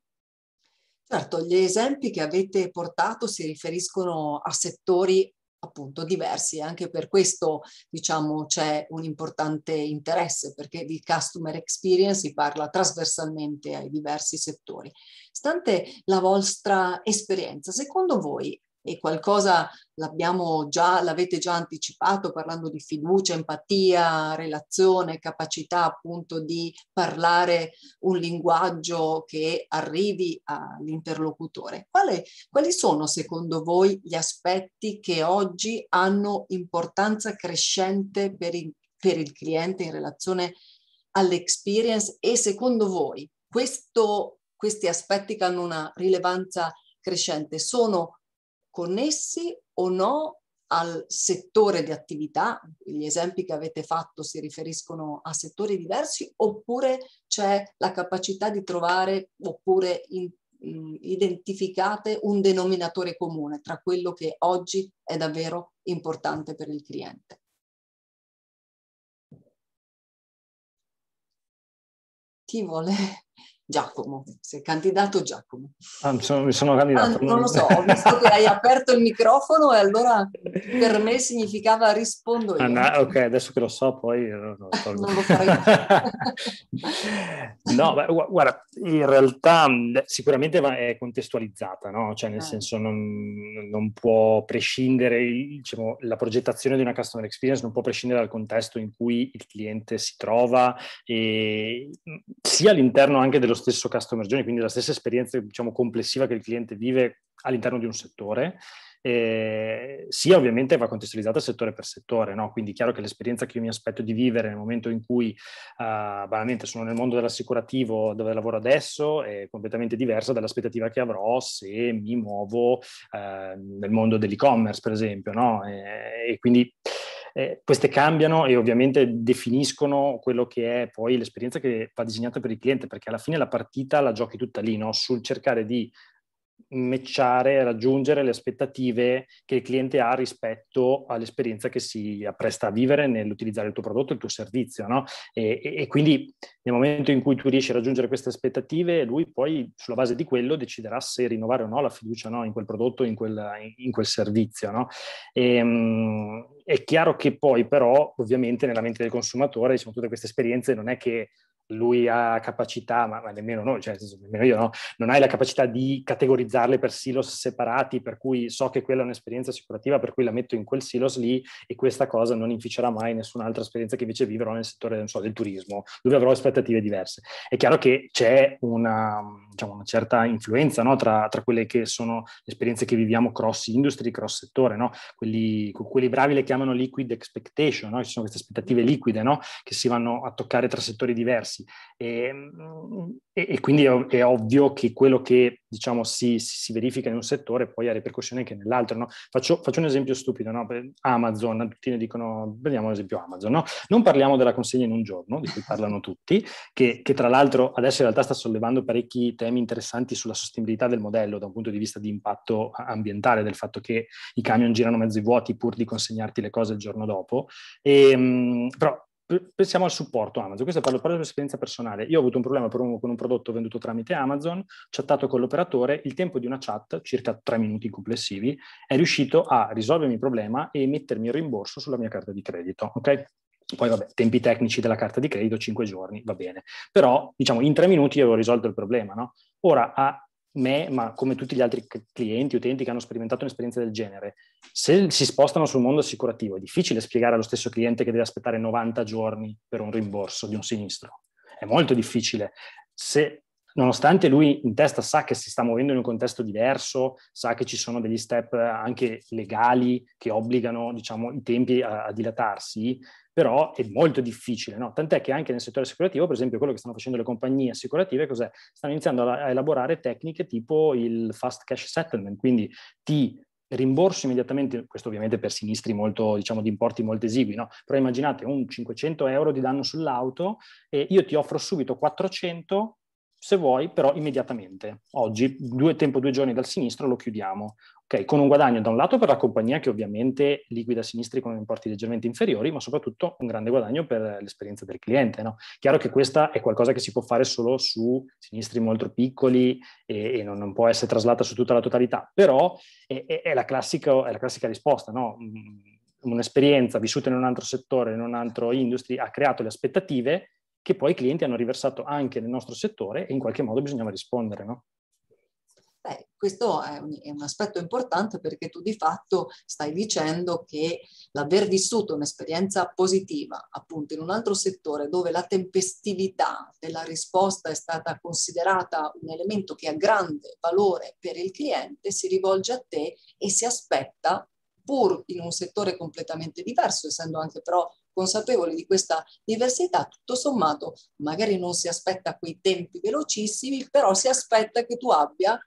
Certo, gli esempi che avete portato si riferiscono a settori appunto diversi, anche per questo diciamo c'è un importante interesse perché di customer experience si parla trasversalmente ai diversi settori. Stante la vostra esperienza, secondo voi e qualcosa l'abbiamo già, l'avete già anticipato parlando di fiducia, empatia, relazione, capacità appunto di parlare un linguaggio che arrivi all'interlocutore. Quali, quali sono secondo voi gli aspetti che oggi hanno importanza crescente per il, per il cliente in relazione all'experience e secondo voi questo, questi aspetti che hanno una rilevanza crescente sono connessi o no al settore di attività, gli esempi che avete fatto si riferiscono a settori diversi, oppure c'è la capacità di trovare oppure in, mh, mm, identificate un denominatore comune tra quello che oggi è davvero importante per il cliente. Chi vuole Giacomo, sei candidato Giacomo. Ah, sono, mi sono candidato. Ah, non lo so, ho visto che hai aperto il microfono e allora per me significava rispondo io. Ah, no, ok, adesso che lo so poi eh, lo, non lo farei. no, beh, guarda, in realtà sicuramente è contestualizzata, no? cioè nel eh. senso non, non, può prescindere, diciamo, la progettazione di una customer experience non può prescindere dal contesto in cui il cliente si trova, e, sia all'interno anche dello lo stesso customer journey, quindi la stessa esperienza diciamo, complessiva che il cliente vive all'interno di un settore, eh, sia ovviamente va contestualizzata settore per settore, no? quindi è chiaro che l'esperienza che io mi aspetto di vivere nel momento in cui uh, sono nel mondo dell'assicurativo dove lavoro adesso è completamente diversa dall'aspettativa che avrò se mi muovo uh, nel mondo dell'e-commerce per esempio no? e, eh, e quindi eh, queste cambiano e ovviamente definiscono quello che è poi l'esperienza che va disegnata per il cliente, perché alla fine la partita la giochi tutta lì, no? sul cercare di matchare, raggiungere le aspettative che il cliente ha rispetto all'esperienza che si appresta a vivere nell'utilizzare il tuo prodotto, il tuo servizio, no? E, e, e quindi nel momento in cui tu riesci a raggiungere queste aspettative, lui poi sulla base di quello deciderà se rinnovare o no la fiducia no? in quel prodotto, in quel, in quel servizio, no? E, um, è chiaro che poi però, ovviamente, nella mente del consumatore ci sono tutte queste esperienze, non è che lui ha capacità, ma, ma nemmeno noi, cioè nemmeno io no, non hai la capacità di categorizzarle per silos separati, per cui so che quella è un'esperienza assicurativa, per cui la metto in quel silos lì e questa cosa non inficerà mai nessun'altra esperienza che invece vivrò nel settore so, del turismo, dove avrò aspettative diverse. È chiaro che c'è una, diciamo, una certa influenza no, tra, tra, quelle che sono le esperienze che viviamo cross industry, cross settore, no? quelli, quelli, bravi le chiamano liquid expectation, no? ci sono queste aspettative liquide che si vanno a toccare tra settori diversi diversi. E, ehm, e, e quindi è, è, ovvio che quello che diciamo, si, si, verifica in un settore poi ha ripercussioni anche nell'altro. No? Faccio, faccio, un esempio stupido, no? Amazon, tutti ne dicono, prendiamo ad esempio Amazon, no? non parliamo della consegna in un giorno, di cui parlano tutti, che, che tra l'altro adesso in realtà sta sollevando parecchi temi interessanti sulla sostenibilità del modello da un punto di vista di impatto ambientale, del fatto che i camion girano mezzi vuoti pur di consegnarti le cose il giorno dopo. E, ehm, però pensiamo al supporto Amazon. Questo parlo, parlo per esperienza personale. Io ho avuto un problema un, con un prodotto venduto tramite Amazon, chattato con l'operatore, il tempo di una chat, circa tre minuti complessivi, è riuscito a risolvermi il problema e mettermi il rimborso sulla mia carta di credito, ok? Poi vabbè, tempi tecnici della carta di credito, cinque giorni, va bene. Però, diciamo, in tre minuti avevo risolto il problema, no? Ora, a me, ma come tutti gli altri clienti, utenti che hanno sperimentato un'esperienza del genere, se si spostano sul mondo assicurativo è difficile spiegare allo stesso cliente che deve aspettare 90 giorni per un rimborso di un sinistro. È molto difficile. Se nonostante lui in testa sa che si sta muovendo in un contesto diverso, sa che ci sono degli step eh, anche legali che obbligano diciamo, i tempi a, a dilatarsi, però è molto difficile, no? tant'è che anche nel settore assicurativo, per esempio quello che stanno facendo le compagnie assicurative, cos'è? Stanno iniziando a, a elaborare tecniche tipo il fast cash settlement, quindi ti rimborso immediatamente, questo ovviamente per sinistri molto, diciamo, di importi molto esigui, no? Però immaginate un 500 euro di danno sull'auto e io ti offro subito 400 se vuoi, però immediatamente. Oggi, due, tempo due giorni dal sinistro, lo chiudiamo. Ok, con un guadagno da un lato per la compagnia che ovviamente liquida sinistri con importi leggermente inferiori, ma soprattutto un grande guadagno per l'esperienza del cliente. No? Chiaro che questa è qualcosa che si può fare solo su sinistri molto piccoli e, e non, non, può essere traslata su tutta la totalità, però è, è, è, la, classica, è la, classica, risposta. No? Mm, un'esperienza vissuta in un altro settore, in un altro industry, ha creato le aspettative che poi i clienti hanno riversato anche nel nostro settore e in qualche modo bisognava rispondere, no? Beh, questo è un, è un, aspetto importante perché tu di fatto stai dicendo che l'aver vissuto un'esperienza positiva appunto in un altro settore dove la tempestività della risposta è stata considerata un elemento che ha grande valore per il cliente, si rivolge a te e si aspetta pur in un settore completamente diverso, essendo anche però consapevole di questa diversità, tutto sommato magari non si aspetta quei tempi velocissimi, però si aspetta che tu abbia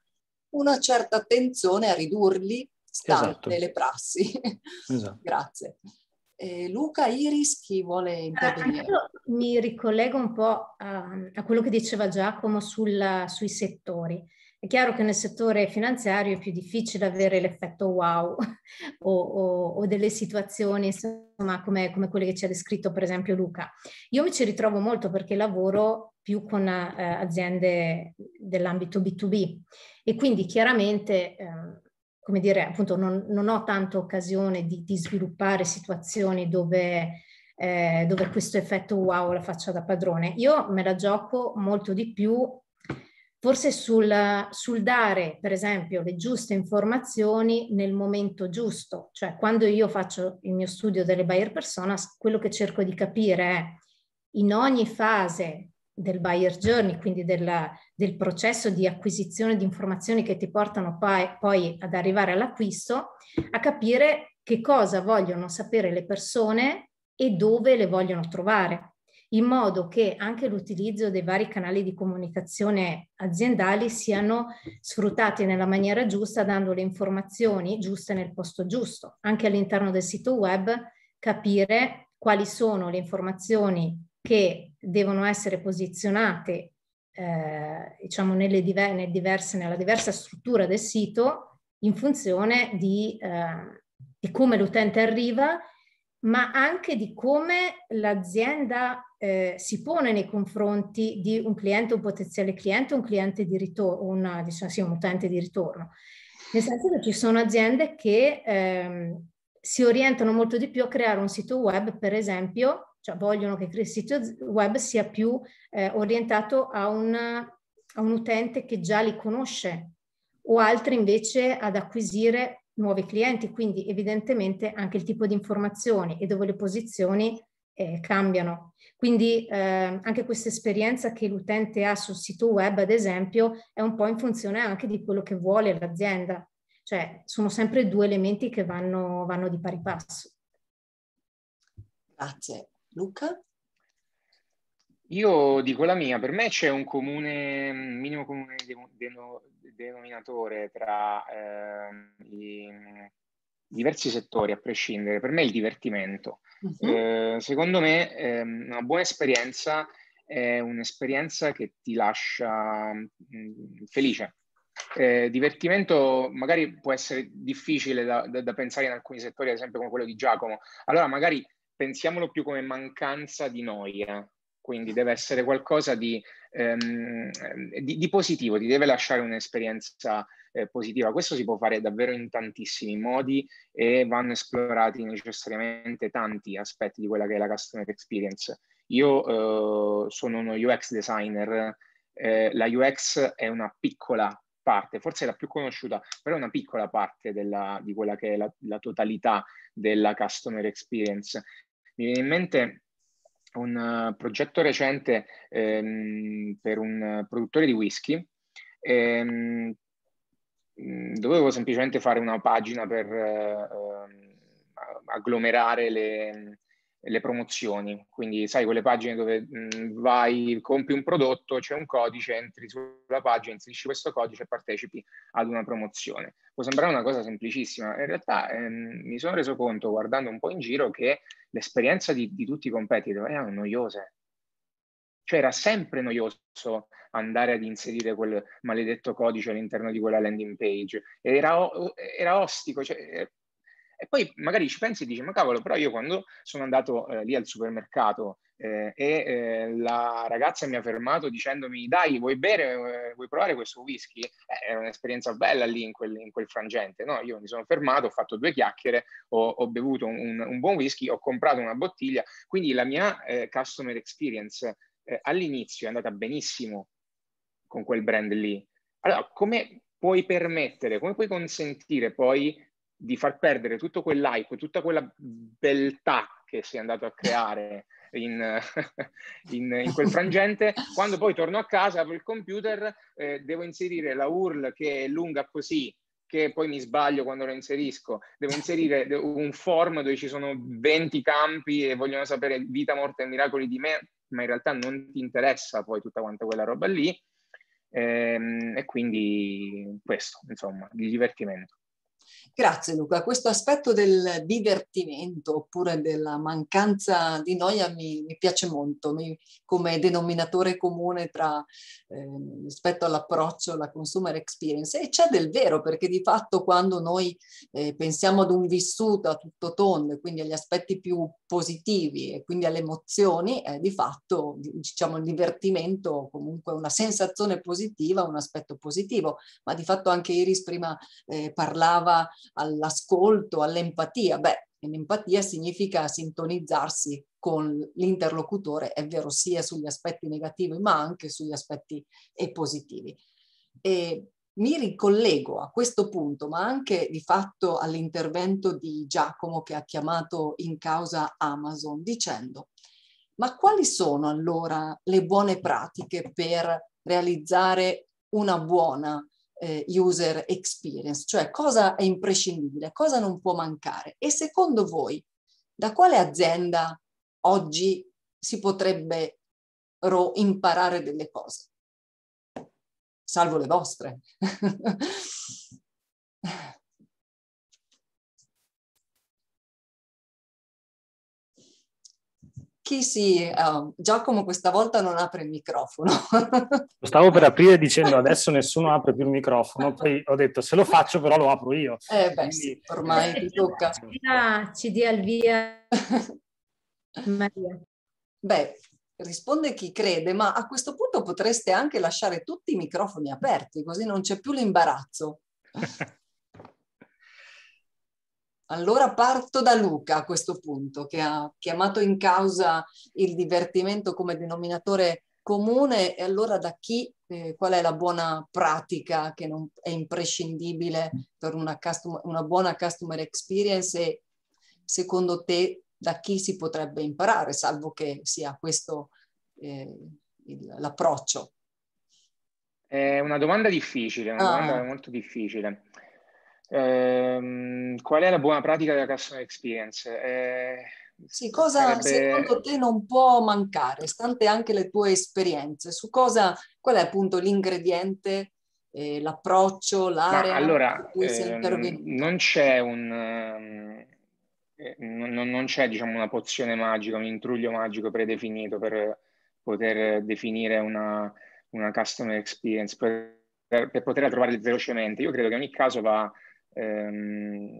una certa attenzione a ridurli stante esatto. le prassi. Esatto. Grazie. Eh, Luca Iris, chi vuole eh, intervenire? Uh, mi ricollego un po' a, a quello che diceva Giacomo sulla, sui settori. È chiaro che nel settore finanziario è più difficile avere l'effetto wow o, o, o delle situazioni insomma, come, come, quelle che ci ha descritto per esempio Luca. Io mi ci ritrovo molto perché lavoro più con eh, aziende dell'ambito B2B e quindi chiaramente... Eh, come dire, appunto, non, non ho tanto occasione di, di sviluppare situazioni dove eh, dove questo effetto wow la faccia da padrone. Io me la gioco molto di più forse sul, sul, dare, per esempio, le giuste informazioni nel momento giusto. Cioè, quando io faccio il mio studio delle buyer personas, quello che cerco di capire è in ogni fase del buyer journey, quindi della, del processo di acquisizione di informazioni che ti portano poi, poi ad arrivare all'acquisto, a capire che cosa vogliono sapere le persone e dove le vogliono trovare in modo che anche l'utilizzo dei vari canali di comunicazione aziendali siano sfruttati nella maniera giusta, dando le informazioni giuste nel posto giusto. Anche all'interno del sito web capire quali sono le informazioni che devono essere posizionate eh, diciamo nelle diver- nel diverse, nella diversa struttura del sito in funzione di, eh, di come l'utente arriva ma anche di come l'azienda eh, si pone nei confronti di un cliente, un potenziale cliente, un cliente di ritorno, una, diciamo, sì, un utente di ritorno. Nel senso che ci sono aziende che ehm, si orientano molto di più a creare un sito web, per esempio, cioè vogliono che il sito web sia più eh, orientato a, una, a un utente che già li conosce o altri invece ad acquisire nuovi clienti, quindi evidentemente anche il tipo di informazioni e dove le posizioni eh, cambiano. Quindi eh, anche questa esperienza che l'utente ha sul sito web, ad esempio, è un po' in funzione anche di quello che vuole l'azienda. Cioè sono sempre due elementi che vanno, vanno di pari passo. Grazie. Luca? Io dico la mia, per me c'è un comune, minimo comune denominatore tra eh, i diversi settori a prescindere, per me è il divertimento. Uh-huh. Eh, secondo me ehm, una buona esperienza è un'esperienza che ti lascia mh, mm, felice. Eh, divertimento magari può essere difficile da, da, da, pensare in alcuni settori, ad esempio come quello di Giacomo. Allora magari pensiamolo più come mancanza di noia, quindi deve essere qualcosa di, ehm, di, di positivo, ti deve lasciare un'esperienza eh, positiva. Questo si può fare davvero in tantissimi modi e vanno esplorati necessariamente tanti aspetti di quella che è la customer experience. Io eh, sono uno UX designer, eh, la UX è una piccola parte, forse la più conosciuta, però è una piccola parte della, di quella che è la, la totalità della customer experience. Mi viene in mente un eh, progetto recente ehm, per un produttore di whisky. Ehm, mm, dovevo semplicemente fare una pagina per eh, ehm, agglomerare le, le promozioni, quindi sai quelle pagine dove mh, vai, compri un prodotto, c'è un codice, entri sulla pagina, inserisci questo codice e partecipi ad una promozione. Può sembrare una cosa semplicissima, in realtà ehm, mi sono reso conto guardando un po' in giro che l'esperienza di, di tutti i competitor erano noiose, cioè era sempre noioso andare ad inserire quel maledetto codice all'interno di quella landing page, era, era ostico, cioè, e poi magari ci pensi e dici, ma cavolo, però io quando sono andato eh, lì al supermercato eh, e eh, la ragazza mi ha fermato dicendomi, dai, vuoi bere, eh, vuoi provare questo whisky? Eh, era un'esperienza bella lì in quel, in quel, frangente, no? Io mi sono fermato, ho fatto due chiacchiere, ho, ho bevuto un, un, buon whisky, ho comprato una bottiglia, quindi la mia eh, customer experience all'inizio è andata benissimo con quel brand lì. Allora, come puoi permettere, come puoi consentire poi di far perdere tutto quell'hype, tutta quella beltà che si è andato a creare in, in, in quel frangente, quando poi torno a casa, apro il computer, eh, devo inserire la URL che è lunga così, che poi mi sbaglio quando lo inserisco, devo inserire un form dove ci sono 20 campi e vogliono sapere vita, morte e miracoli di me, ma in realtà non ti interessa poi tutta quanta quella roba lì. Ehm, e, quindi questo, insomma, il divertimento. Grazie Luca, questo aspetto del divertimento oppure della mancanza di noia mi, mi piace molto mi, come denominatore comune tra, eh, rispetto all'approccio alla consumer experience e c'è del vero perché di fatto quando noi eh, pensiamo ad un vissuto a tutto tondo quindi agli aspetti più positivi e quindi alle emozioni eh, di fatto diciamo il divertimento comunque una sensazione positiva, un aspetto positivo ma di fatto anche Iris prima eh, parlava all'ascolto, all'empatia. Beh, l'empatia significa sintonizzarsi con l'interlocutore, è vero sia sugli aspetti negativi ma anche sugli aspetti positivi. E mi ricollego a questo punto, ma anche di fatto all'intervento di Giacomo che ha chiamato in causa Amazon dicendo, ma quali sono allora le buone pratiche per realizzare una buona eh, user experience, cioè cosa è imprescindibile, cosa non può mancare. E secondo voi, da quale azienda oggi si potrebbero imparare delle cose? Salvo le vostre. Chi si... Uh, ehm, Giacomo questa volta non apre il microfono. Lo stavo per aprire dicendo adesso nessuno apre più il microfono, poi ho detto se lo faccio però lo apro io. Eh beh Quindi... sì, ormai ti tocca. Ah, ci dia il via. Maria. Beh, risponde chi crede, ma a questo punto potreste anche lasciare tutti i microfoni aperti, così non c'è più l'imbarazzo. Allora parto da Luca a questo punto, che ha chiamato in causa il divertimento come denominatore comune e allora da chi, eh, qual è la buona pratica che non è imprescindibile per una, custom, una buona customer experience e secondo te da chi si potrebbe imparare, salvo che sia questo eh, il, l'approccio? È una domanda difficile, una ah. domanda molto difficile. Ehm, qual è la buona pratica della customer experience? Eh, sì, cosa sarebbe... secondo te non può mancare, stante anche le tue esperienze? Su cosa, qual è appunto l'ingrediente, eh, l'approccio, l'area Ma allora, cui sei ehm, intervenuto? non c'è un... Ehm, eh, non, non, c'è diciamo, una pozione magica, un intruglio magico predefinito per poter definire una, una customer experience, per, per, poterla trovare velocemente. Io credo che ogni caso va ehm,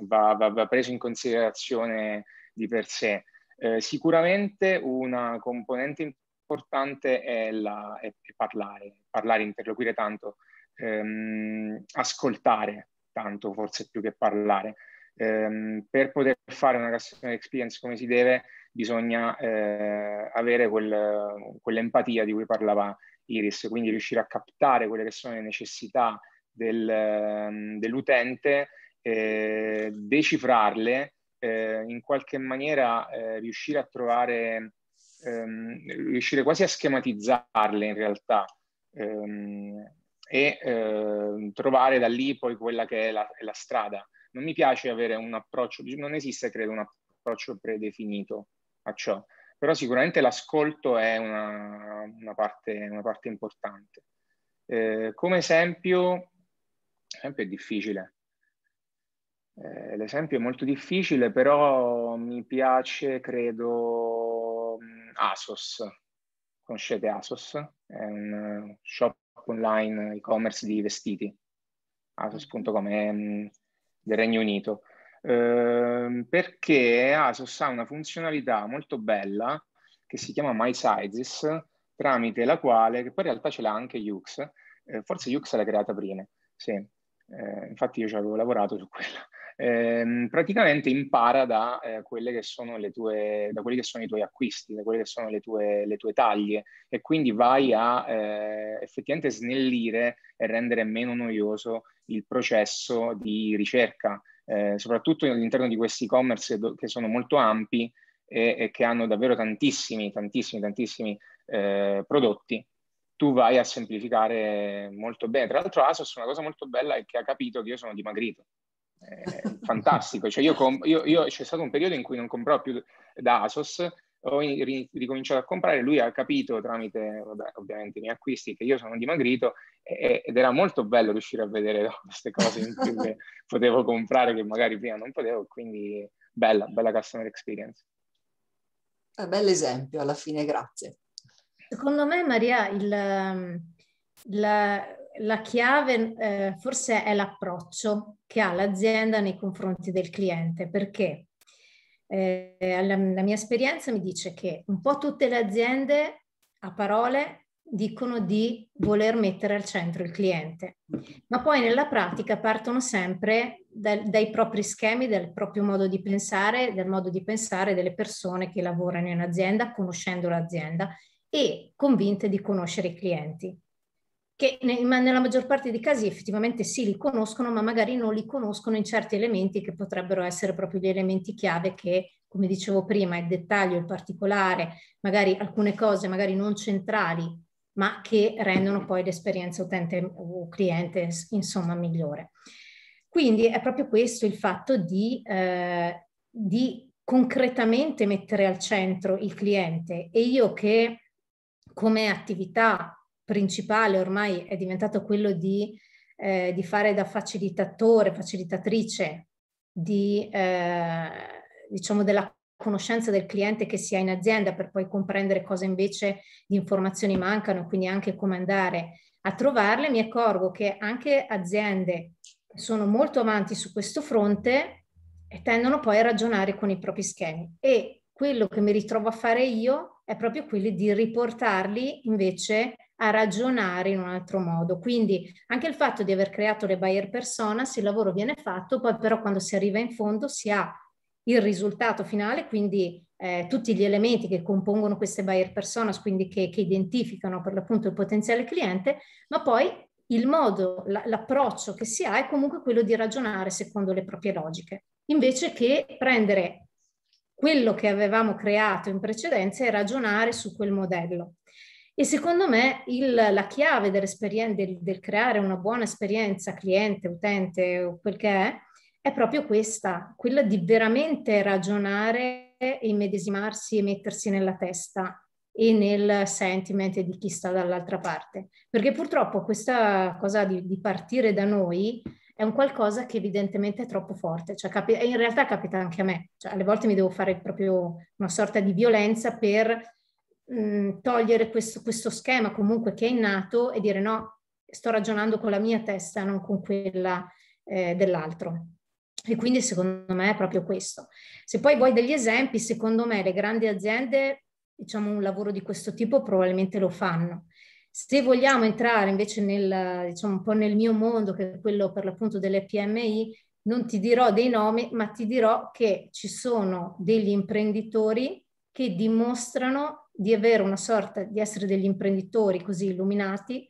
va, va, va, preso in considerazione di per sé. Eh, sicuramente una componente importante è, la, è parlare, parlare, interloquire tanto, ehm, ascoltare tanto forse più che parlare. Um, per poter fare una customer experience come si deve bisogna eh, avere quel, quell'empatia di cui parlava Iris, quindi riuscire a captare quelle che sono le necessità del, ehm, dell'utente, eh, decifrarle, eh, in qualche maniera eh, riuscire a trovare, ehm, riuscire quasi a schematizzarle in realtà ehm, e ehm, trovare da lì poi quella che è la, è la, strada. Non mi piace avere un approccio, non esiste credo un approccio predefinito a ciò, però sicuramente l'ascolto è una, una, parte, una parte importante. Eh, come esempio, L'esempio è difficile. Eh, l'esempio è molto difficile, però mi piace, credo, mm, Asos. Conoscete Asos? È un eh, shop online e-commerce di vestiti. Asos.com è mm, del Regno Unito. Eh, perché Asos ha una funzionalità molto bella che si chiama My Sizes, tramite la quale, che poi in realtà ce l'ha anche Yux, eh, forse Yux l'ha creata prima, sì eh, infatti io ci avevo lavorato su quella, eh, praticamente impara da, eh, quelle che sono le tue, da quelli che sono i tuoi acquisti, da quelle che sono le tue, le tue taglie e quindi vai a eh, effettivamente snellire e rendere meno noioso il processo di ricerca, eh, soprattutto all'interno di questi e-commerce che sono molto ampi e, e che hanno davvero tantissimi, tantissimi, tantissimi eh, prodotti tu vai a semplificare molto bene. Tra l'altro Asos una cosa molto bella è che ha capito che io sono dimagrito. È fantastico, cioè io, comp- io, io, c'è stato un periodo in cui non compravo più da Asos, ho ri- ricominciato a comprare, lui ha capito tramite vabbè, ovviamente i miei acquisti che io sono dimagrito e- ed era molto bello riuscire a vedere no, queste cose in più che potevo comprare che magari prima non potevo, quindi bella, bella customer experience. Eh, esempio alla fine, grazie. Secondo me, Maria, il, ehm, la, la, chiave eh, forse è l'approccio che ha l'azienda nei confronti del cliente, perché eh, la, la mia esperienza mi dice che un po' tutte le aziende a parole dicono di voler mettere al centro il cliente, ma poi nella pratica partono sempre dal, dai propri schemi, dal proprio modo di pensare, dal modo di pensare delle persone che lavorano in azienda, conoscendo l'azienda e convinte di conoscere i clienti, che nella maggior parte dei casi effettivamente sì li conoscono, ma magari non li conoscono in certi elementi che potrebbero essere proprio gli elementi chiave che, come dicevo prima, il dettaglio, il particolare, magari alcune cose magari non centrali, ma che rendono poi l'esperienza utente o cliente, insomma, migliore. Quindi è proprio questo il fatto di, eh, di concretamente mettere al centro il cliente e io che come attività principale ormai è diventato quello di, eh, di fare da facilitatore, facilitatrice di, eh, diciamo della conoscenza del cliente che si ha in azienda per poi comprendere cosa invece di informazioni mancano, quindi anche come andare a trovarle, mi accorgo che anche aziende che sono molto avanti su questo fronte e tendono poi a ragionare con i propri schemi e quello che mi ritrovo a fare io è proprio quello di riportarli invece a ragionare in un altro modo. Quindi anche il fatto di aver creato le buyer personas, il lavoro viene fatto, poi però quando si arriva in fondo si ha il risultato finale, quindi eh, tutti gli elementi che compongono queste buyer personas, quindi che, che identificano per l'appunto il potenziale cliente, ma poi il modo, la, l'approccio che si ha è comunque quello di ragionare secondo le proprie logiche, invece che prendere quello che avevamo creato in precedenza e ragionare su quel modello. E secondo me il, la chiave del, del creare una buona esperienza cliente, utente o quel che è, è proprio questa, quella di veramente ragionare e immedesimarsi e mettersi nella testa e nel sentiment di chi sta dall'altra parte. Perché purtroppo questa cosa di, di partire da noi è un qualcosa che evidentemente è troppo forte. Cioè, capi- in realtà capita anche a me. Cioè, alle volte mi devo fare proprio una sorta di violenza per mh, mm, togliere questo, questo, schema comunque che è innato e dire no, sto ragionando con la mia testa, non con quella eh, dell'altro. E quindi secondo me è proprio questo. Se poi vuoi degli esempi, secondo me le grandi aziende, diciamo un lavoro di questo tipo probabilmente lo fanno se vogliamo entrare invece nel, diciamo, un po' nel mio mondo, che è quello per l'appunto delle PMI, non ti dirò dei nomi, ma ti dirò che ci sono degli imprenditori che dimostrano di avere una sorta di essere degli imprenditori così illuminati,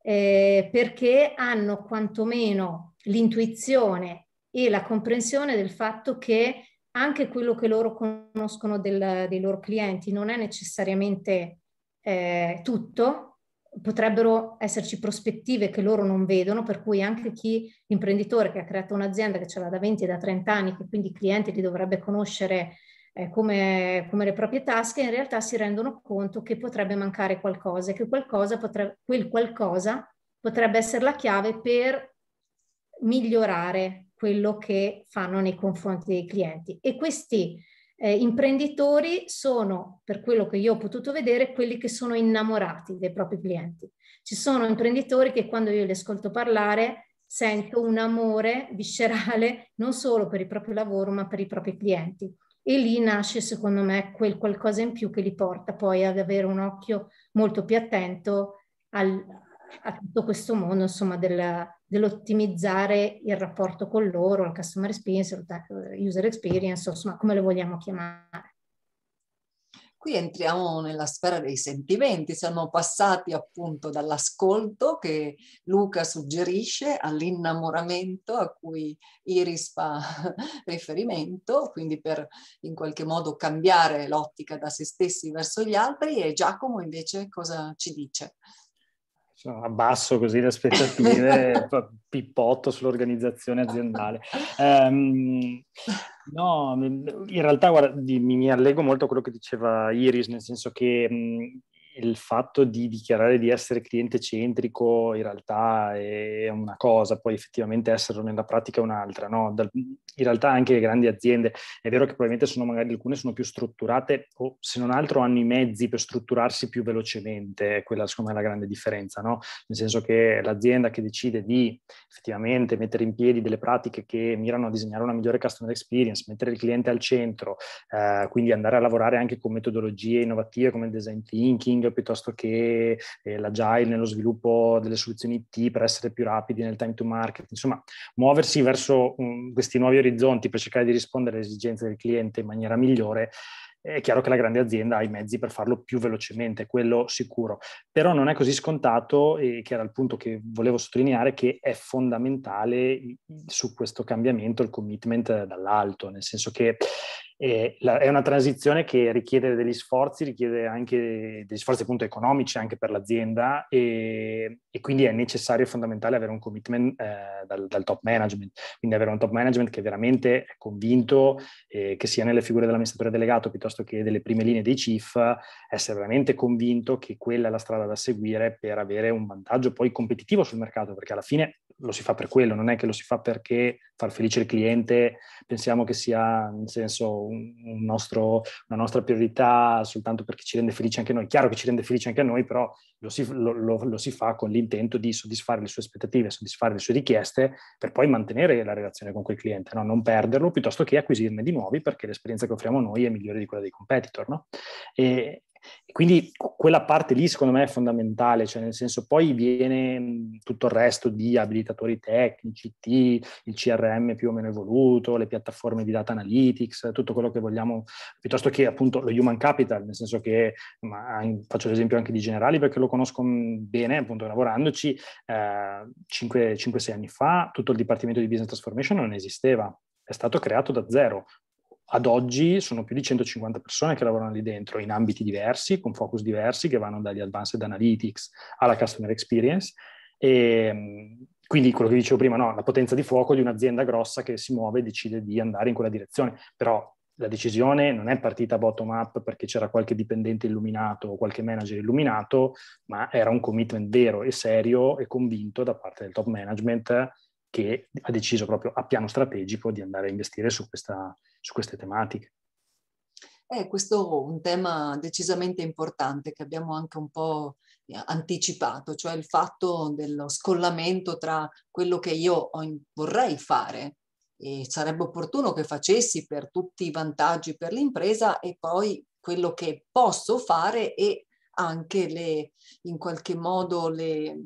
eh, perché hanno quantomeno l'intuizione e la comprensione del fatto che anche quello che loro conoscono del, dei loro clienti non è necessariamente eh, tutto, potrebbero esserci prospettive che loro non vedono, per cui anche chi, l'imprenditore che ha creato un'azienda che ce l'ha da 20 e da 30 anni, che quindi i clienti li dovrebbe conoscere eh, come, come, le proprie tasche, in realtà si rendono conto che potrebbe mancare qualcosa e che qualcosa potrebbe, quel qualcosa potrebbe essere la chiave per migliorare quello che fanno nei confronti dei clienti. E questi eh, imprenditori sono, per quello che io ho potuto vedere, quelli che sono innamorati dei propri clienti. Ci sono imprenditori che quando io li ascolto parlare sento un amore viscerale non solo per il proprio lavoro ma per i propri clienti. E lì nasce secondo me quel qualcosa in più che li porta poi ad avere un occhio molto più attento al, a tutto questo mondo insomma, della, dell'ottimizzare il rapporto con loro, la customer experience, user experience, insomma come lo vogliamo chiamare. Qui entriamo nella sfera dei sentimenti, siamo passati appunto dall'ascolto che Luca suggerisce all'innamoramento a cui Iris fa riferimento, quindi per in qualche modo cambiare l'ottica da se stessi verso gli altri e Giacomo invece cosa ci dice? Cioè, abbasso così le aspettative, pippotto sull'organizzazione aziendale. Um, no, in realtà guarda, mi, mi, allego molto a quello che diceva Iris, nel senso che mh, il fatto di dichiarare di essere cliente centrico in realtà è una cosa, poi effettivamente esserlo nella pratica è un'altra. No? Dal, in realtà anche le grandi aziende, è vero che probabilmente sono magari alcune sono più strutturate o se non altro hanno i mezzi per strutturarsi più velocemente, quella secondo me è la grande differenza, no? nel senso che l'azienda che decide di effettivamente mettere in piedi delle pratiche che mirano a disegnare una migliore customer experience, mettere il cliente al centro, eh, quindi andare a lavorare anche con metodologie innovative come il design thinking, coding piuttosto che eh, l'agile nello sviluppo delle soluzioni IT per essere più rapidi nel time to market, insomma muoversi verso um, questi nuovi orizzonti per cercare di rispondere alle esigenze del cliente in maniera migliore è chiaro che la grande azienda ha i mezzi per farlo più velocemente, quello sicuro, però non è così scontato, e che era il punto che volevo sottolineare, che è fondamentale su questo cambiamento il commitment dall'alto, nel senso che la, è una transizione che richiede degli sforzi, richiede anche degli sforzi appunto economici anche per l'azienda e, e quindi è necessario e fondamentale avere un commitment eh, dal, dal, top management, quindi avere un top management che veramente è convinto eh, che sia nelle figure dell'amministratore delegato piuttosto che delle prime linee dei chief, essere veramente convinto che quella è la strada da seguire per avere un vantaggio poi competitivo sul mercato, perché alla fine lo si fa per quello, non è che lo si fa perché far felice il cliente pensiamo che sia in senso un nostro, una nostra priorità soltanto perché ci rende felici anche noi. Chiaro che ci rende felici anche noi, però lo si, lo, lo, lo si, fa con l'intento di soddisfare le sue aspettative, soddisfare le sue richieste per poi mantenere la relazione con quel cliente, no? non perderlo piuttosto che acquisirne di nuovi perché l'esperienza che offriamo noi è migliore di quella dei competitor. No? E, quindi quella parte lì secondo me è fondamentale, cioè nel senso poi viene mm, tutto il resto di abilitatori tecnici, IT, il CRM più o meno evoluto, le piattaforme di data analytics, tutto quello che vogliamo, piuttosto che appunto lo human capital, nel senso che, faccio l'esempio anche di Generali perché lo conosco mm, bene, appunto lavorandoci, eh, 5-6 anni fa tutto il dipartimento di business transformation non esisteva, è stato creato da zero ad oggi sono più di 150 persone che lavorano lì dentro in ambiti diversi, con focus diversi, che vanno dagli advanced analytics alla customer experience. E, ehm, quindi quello che dicevo prima, no, la potenza di fuoco di un'azienda grossa che si muove e decide di andare in quella direzione, però la decisione non è partita bottom up perché c'era qualche dipendente illuminato o qualche manager illuminato, ma era un commitment vero e serio e convinto da parte del top management che ha deciso proprio a piano strategico di andare a investire su questa, su queste tematiche? Eh, questo è un tema decisamente importante che abbiamo anche un po' anticipato, cioè il fatto dello scollamento tra quello che io vorrei fare e sarebbe opportuno che facessi per tutti i vantaggi per l'impresa e poi quello che posso fare e anche le, in qualche modo le,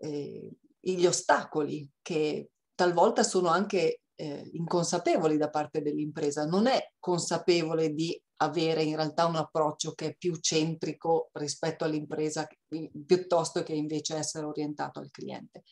eh, gli ostacoli che talvolta sono anche eh, inconsapevoli da parte dell'impresa, non è consapevole di avere in realtà un approccio che è più centrico rispetto all'impresa piuttosto che invece essere orientato al cliente.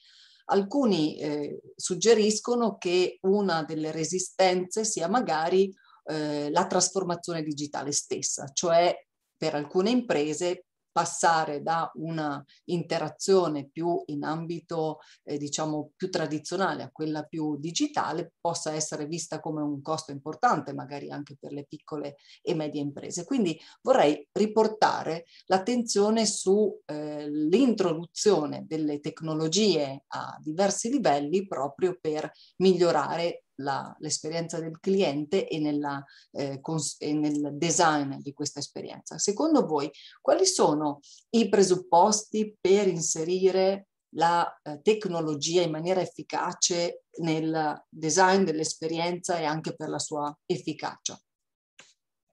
Alcuni eh, suggeriscono che una delle resistenze sia magari eh, la trasformazione digitale stessa, cioè per alcune imprese passare da una interazione più in ambito, eh, diciamo, più tradizionale a quella più digitale possa essere vista come un costo importante magari anche per le piccole e medie imprese. Quindi vorrei riportare l'attenzione sull'introduzione eh, delle tecnologie a diversi livelli proprio per migliorare la, l'esperienza del cliente e, nella, eh, cons- e, nel design di questa esperienza. Secondo voi, quali sono i presupposti per inserire la eh, tecnologia in maniera efficace nel design dell'esperienza e anche per la sua efficacia?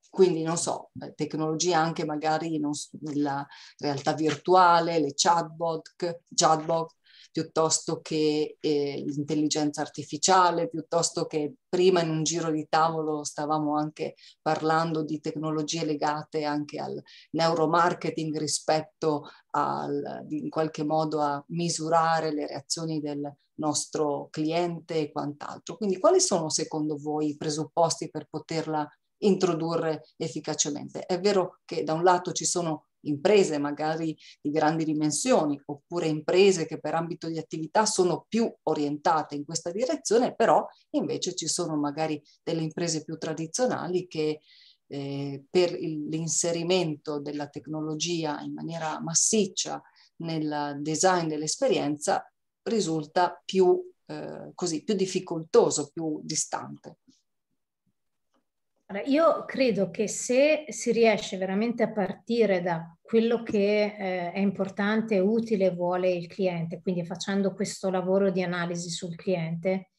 Quindi, non so, eh, tecnologia anche magari nella realtà virtuale, le chatbot, chatbot piuttosto che eh, l'intelligenza artificiale, piuttosto che prima in un giro di tavolo stavamo anche parlando di tecnologie legate anche al neuromarketing rispetto al, in qualche modo a misurare le reazioni del nostro cliente e quant'altro. Quindi quali sono secondo voi i presupposti per poterla introdurre efficacemente? È vero che da un lato ci sono imprese magari di grandi dimensioni oppure imprese che per ambito di attività sono più orientate in questa direzione, però invece ci sono magari delle imprese più tradizionali che eh, per l'inserimento della tecnologia in maniera massiccia nel design dell'esperienza risulta più, eh, così, più difficoltoso, più distante. Allora, io credo che se si riesce veramente a partire da quello che eh, è importante, utile e vuole il cliente, quindi facendo questo lavoro di analisi sul cliente,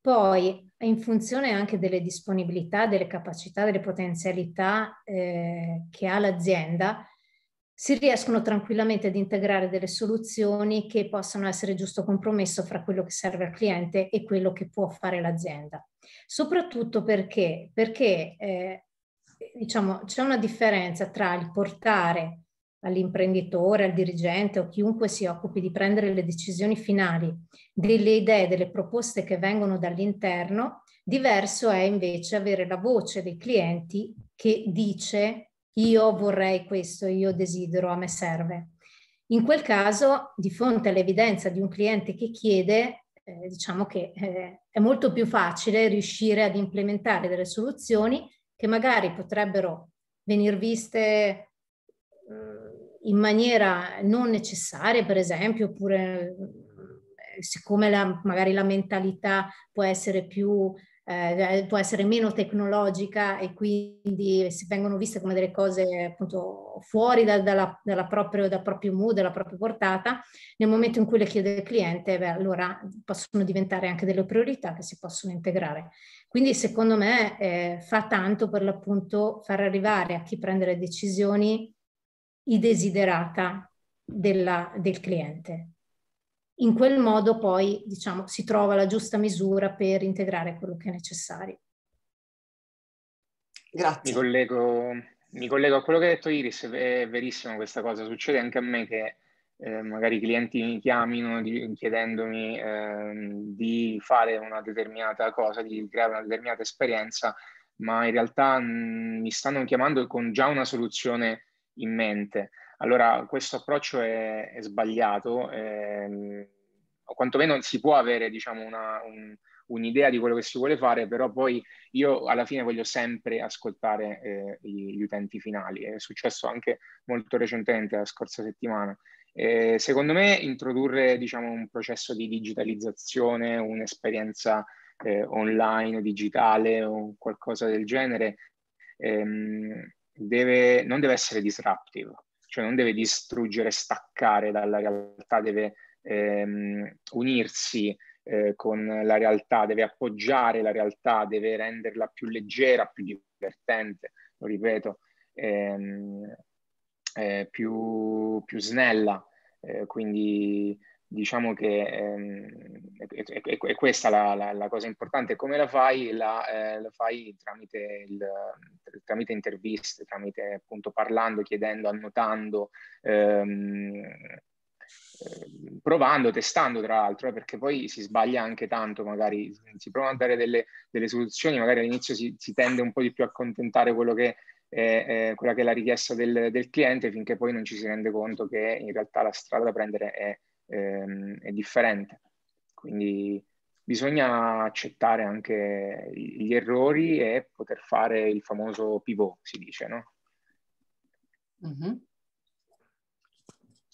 poi in funzione anche delle disponibilità, delle capacità, delle potenzialità eh, che ha l'azienda, si riescono tranquillamente ad integrare delle soluzioni che possano essere giusto compromesso fra quello che serve al cliente e quello che può fare l'azienda. Soprattutto perché, perché eh, diciamo, c'è una differenza tra il portare all'imprenditore, al dirigente o chiunque si occupi di prendere le decisioni finali delle idee, delle proposte che vengono dall'interno, diverso è invece avere la voce dei clienti che dice io vorrei questo, io desidero, a me serve. In quel caso, di fronte all'evidenza di un cliente che chiede, eh, diciamo che eh, è molto più facile riuscire ad implementare delle soluzioni che magari potrebbero venire viste eh, in maniera non necessaria, per esempio, oppure eh, siccome la, magari la mentalità può essere più eh, può essere meno tecnologica e quindi si vengono viste come delle cose appunto fuori da, dalla, dalla proprio, dal proprio mood, dalla propria portata, nel momento in cui le chiede il cliente, beh, allora possono diventare anche delle priorità che si possono integrare. Quindi secondo me eh, fa tanto per l'appunto far arrivare a chi prende le decisioni i desiderata della, del cliente in quel modo poi diciamo, si trova la giusta misura per integrare quello che è necessario. Grazie. Mi collego, mi collego a quello che hai detto Iris, è verissimo questa cosa, succede anche a me che eh, magari i clienti mi chiamino di, chiedendomi eh, di fare una determinata cosa, di creare una determinata esperienza, ma in realtà mh, mm, mi stanno chiamando con già una soluzione in mente. Allora, questo approccio è, è sbagliato, ehm, o quantomeno si può avere diciamo, una, un, un'idea di quello che si vuole fare, però poi io alla fine voglio sempre ascoltare eh, gli, gli, utenti finali. È successo anche molto recentemente, la scorsa settimana. Eh, secondo me introdurre diciamo, un processo di digitalizzazione, un'esperienza eh, online, digitale o qualcosa del genere, ehm, deve, non deve essere disruptive, cioè non deve distruggere, staccare dalla realtà, deve ehm, unirsi eh, con la realtà, deve appoggiare la realtà, deve renderla più leggera, più divertente, lo ripeto, ehm, eh, più, più, snella. Eh, quindi diciamo che ehm, è, è, è, questa la, la, la, cosa importante. Come la fai? La, eh, la fai tramite, il, tramite, interviste, tramite appunto parlando, chiedendo, annotando, ehm, ehm provando, testando tra l'altro, eh, perché poi si sbaglia anche tanto, magari si prova a dare delle, delle soluzioni, magari all'inizio si, si, tende un po' di più a accontentare quello che eh, eh, quella che è la richiesta del, del, cliente finché poi non ci si rende conto che in realtà la strada da prendere è, ehm, è differente. Quindi bisogna accettare anche gli errori e poter fare il famoso pivot, si dice, no? Mm-hmm.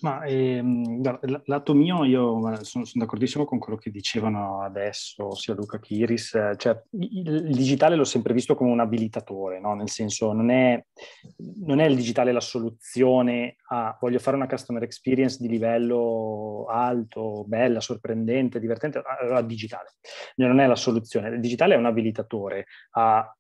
Ma ehm, lato mio, io sono, sono, d'accordissimo con quello che dicevano adesso sia Luca che Iris, eh, cioè il, il digitale l'ho sempre visto come un abilitatore, no? nel senso non è, non è, il digitale la soluzione a voglio fare una customer experience di livello alto, bella, sorprendente, divertente, allora digitale, non è la soluzione, il digitale è un abilitatore a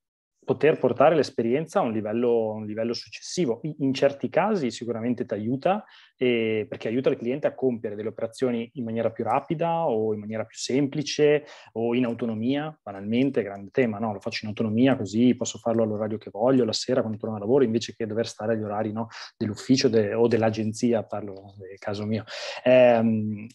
poter portare l'esperienza a un livello, un livello successivo. In, certi casi sicuramente ti aiuta eh, perché aiuta il cliente a compiere delle operazioni in maniera più rapida o in maniera più semplice o in autonomia, banalmente, grande tema, no? Lo faccio in autonomia così posso farlo all'orario che voglio, la sera quando torno a lavoro, invece che dover stare agli orari no, dell'ufficio de, o dell'agenzia, parlo del caso mio. Eh,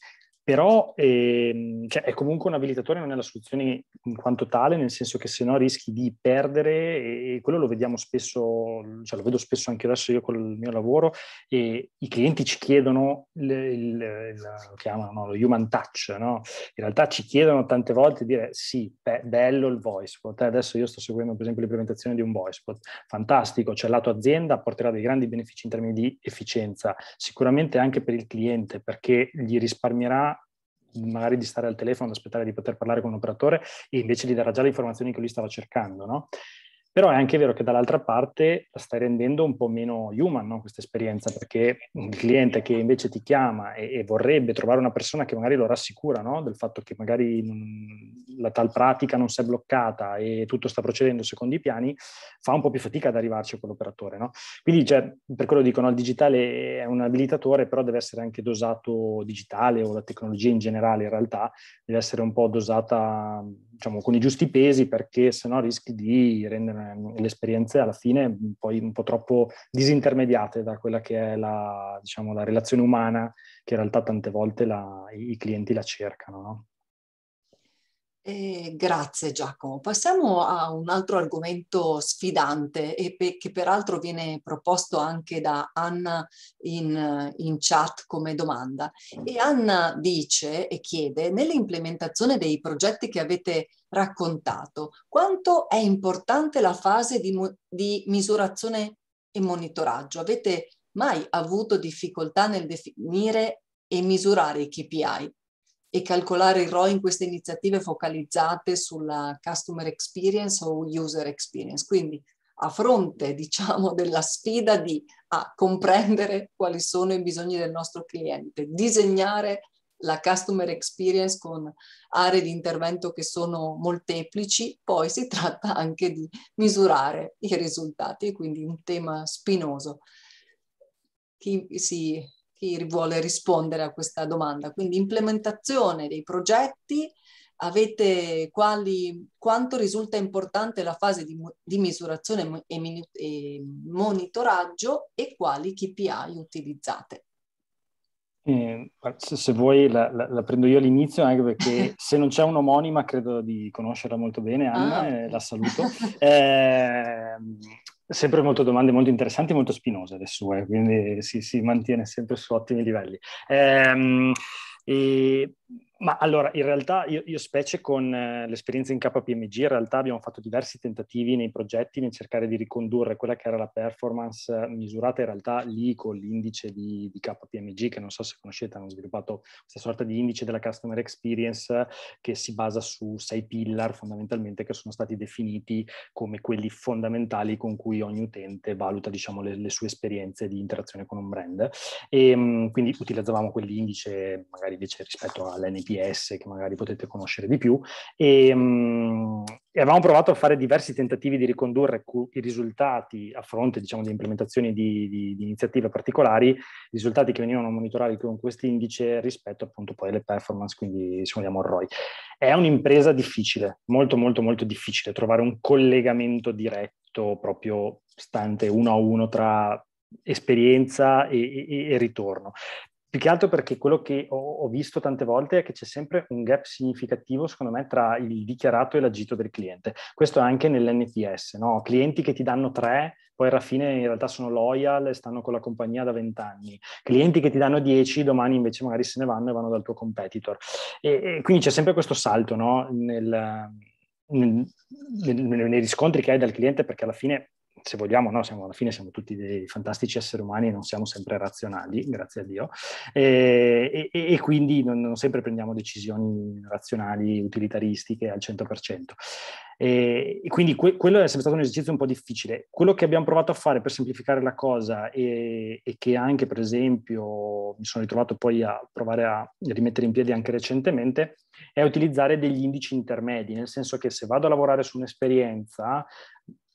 però ehm, cioè, è comunque un abilitatore, non è la soluzione in quanto tale, nel senso che se no rischi di perdere, e quello lo vediamo spesso, cioè, lo vedo spesso anche adesso io con il mio lavoro, e i clienti ci chiedono, il, il, lo chiamano lo human touch, no? in realtà ci chiedono tante volte dire sì, be- bello il voicebot, eh, adesso io sto seguendo per esempio l'implementazione di un voicebot, fantastico, cioè la tua azienda porterà dei grandi benefici in termini di efficienza, sicuramente anche per il cliente perché gli risparmierà magari di stare al telefono ad aspettare di poter parlare con un operatore e invece gli darà già le informazioni che lui stava cercando, no? Però è anche vero che dall'altra parte la stai rendendo un po' meno human no? questa esperienza, perché il cliente che invece ti chiama e, e vorrebbe trovare una persona che magari lo rassicura no? del fatto che magari mhmm, la tal pratica non si è bloccata e tutto sta procedendo secondo i piani, fa un po' più fatica ad arrivarci a quell'operatore. No? Quindi cioè, per quello dicono il digitale è un abilitatore, però deve essere anche dosato digitale o la tecnologia in generale in realtà deve essere un po' dosata diciamo, con i giusti pesi perché sennò rischi di rendere Ehm, le esperienze alla fine poi un po' troppo disintermediate da quella che è la, diciamo, la relazione umana che in realtà tante volte la, i clienti la cercano. No? Eh, grazie Giacomo. Passiamo a un altro argomento sfidante e pe- che peraltro viene proposto anche da Anna in, in chat come domanda. E Anna dice e chiede, nell'implementazione dei progetti che avete raccontato, quanto è importante la fase di, mo- di misurazione e monitoraggio? Avete mai avuto difficoltà nel definire e misurare i KPI? e calcolare il ROI in queste iniziative focalizzate sulla customer experience o user experience. Quindi a fronte, diciamo, della sfida di ah, comprendere quali sono i bisogni del nostro cliente, disegnare la customer experience con aree di intervento che sono molteplici, poi si tratta anche di misurare i risultati, quindi un tema spinoso. Chi si chi vuole rispondere a questa domanda. Quindi implementazione dei progetti, avete quali, quanto risulta importante la fase di, di misurazione e, e, monitoraggio e quali KPI utilizzate? Eh, se vuoi la, la, la, prendo io all'inizio anche perché se non c'è un'omonima credo di conoscerla molto bene, Anna, ah. eh, la saluto. Eh, sempre molto domande molto interessanti e molto spinose le sue, eh, quindi si, si mantiene sempre su ottimi livelli. Ehm, e ma allora, in realtà io, io specie con eh, l'esperienza in KPMG, in realtà abbiamo fatto diversi tentativi nei progetti nel cercare di ricondurre quella che era la performance eh, misurata in realtà lì con l'indice di, di KPMG, che non so se conoscete, hanno sviluppato questa sorta di indice della customer experience che si basa su sei pillar fondamentalmente che sono stati definiti come quelli fondamentali con cui ogni utente valuta diciamo, le, le sue esperienze di interazione con un brand. E, ehm, mh, quindi utilizzavamo quell'indice magari invece rispetto al all'NPS che magari potete conoscere di più e, mh, e avevamo provato a fare diversi tentativi di ricondurre cu- i risultati a fronte diciamo, di implementazioni di, di, di, iniziative particolari, risultati che venivano monitorati con questo indice rispetto appunto poi alle performance, quindi simuliamo il ROI. È un'impresa difficile, molto molto molto difficile trovare un collegamento diretto proprio stante uno a uno tra esperienza e, e, e ritorno. Più che altro perché quello che ho, ho, visto tante volte è che c'è sempre un gap significativo, secondo me, tra il dichiarato e l'agito del cliente. Questo è anche nell'NPS, no? Clienti che ti danno tre, poi alla fine in realtà sono loyal e stanno con la compagnia da vent'anni. Clienti che ti danno dieci, domani invece magari se ne vanno e vanno dal tuo competitor. E, e quindi c'è sempre questo salto, no? Nel, nei riscontri che hai dal cliente, perché alla fine se vogliamo, no, siamo, alla fine siamo tutti dei fantastici esseri umani e non siamo sempre razionali, grazie a Dio, e, e, e quindi non, non, sempre prendiamo decisioni razionali, utilitaristiche al 100%. E, e quindi que, quello è sempre stato un esercizio un po' difficile. Quello che abbiamo provato a fare per semplificare la cosa e, che anche, per esempio, mi sono ritrovato poi a provare a rimettere in piedi anche recentemente, è utilizzare degli indici intermedi, nel senso che se vado a lavorare su un'esperienza,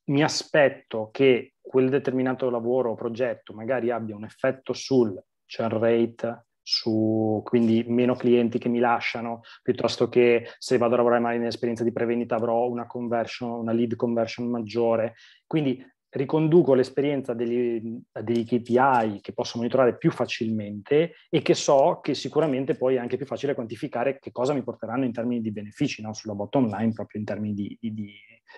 mi aspetto che quel determinato lavoro o progetto magari abbia un effetto sul churn rate, su quindi meno clienti che mi lasciano, piuttosto che se vado a lavorare magari nell'esperienza di prevendita avrò una conversion, una lead conversion maggiore. Quindi riconduco l'esperienza degli, degli KPI che posso monitorare più facilmente e che so che sicuramente poi è anche più facile quantificare che cosa mi porteranno in termini di benefici no? sulla bottom line, proprio in termini di, di, di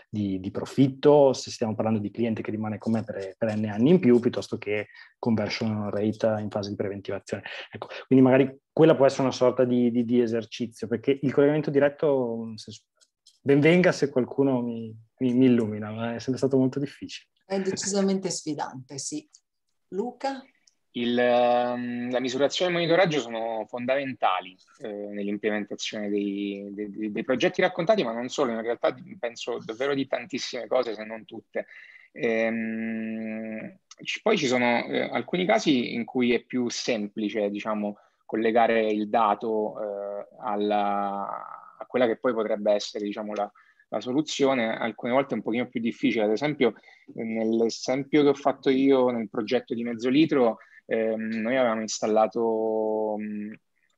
di, di, profitto, se stiamo parlando di cliente che rimane con me per, per n anni in più, piuttosto che conversion rate in fase di preventivazione. Ecco, quindi magari quella può essere una sorta di, di, di esercizio, perché il collegamento diretto, se, ben venga se qualcuno mi, mi, mi illumina, ma è sempre stato molto difficile. È decisamente sfidante, sì. Luca? Il, ehm, la misurazione e il monitoraggio sono fondamentali eh, nell'implementazione dei, dei, dei, progetti raccontati, ma non solo, in realtà penso davvero di tantissime cose, se non tutte. Ehm, poi ci sono eh, alcuni casi in cui è più semplice, diciamo, collegare il dato eh, alla, a quella che poi potrebbe essere, diciamo, la, la soluzione alcune volte è un pochino più difficile, ad esempio nell'esempio che ho fatto io nel progetto di mezzo litro ehm, noi avevamo installato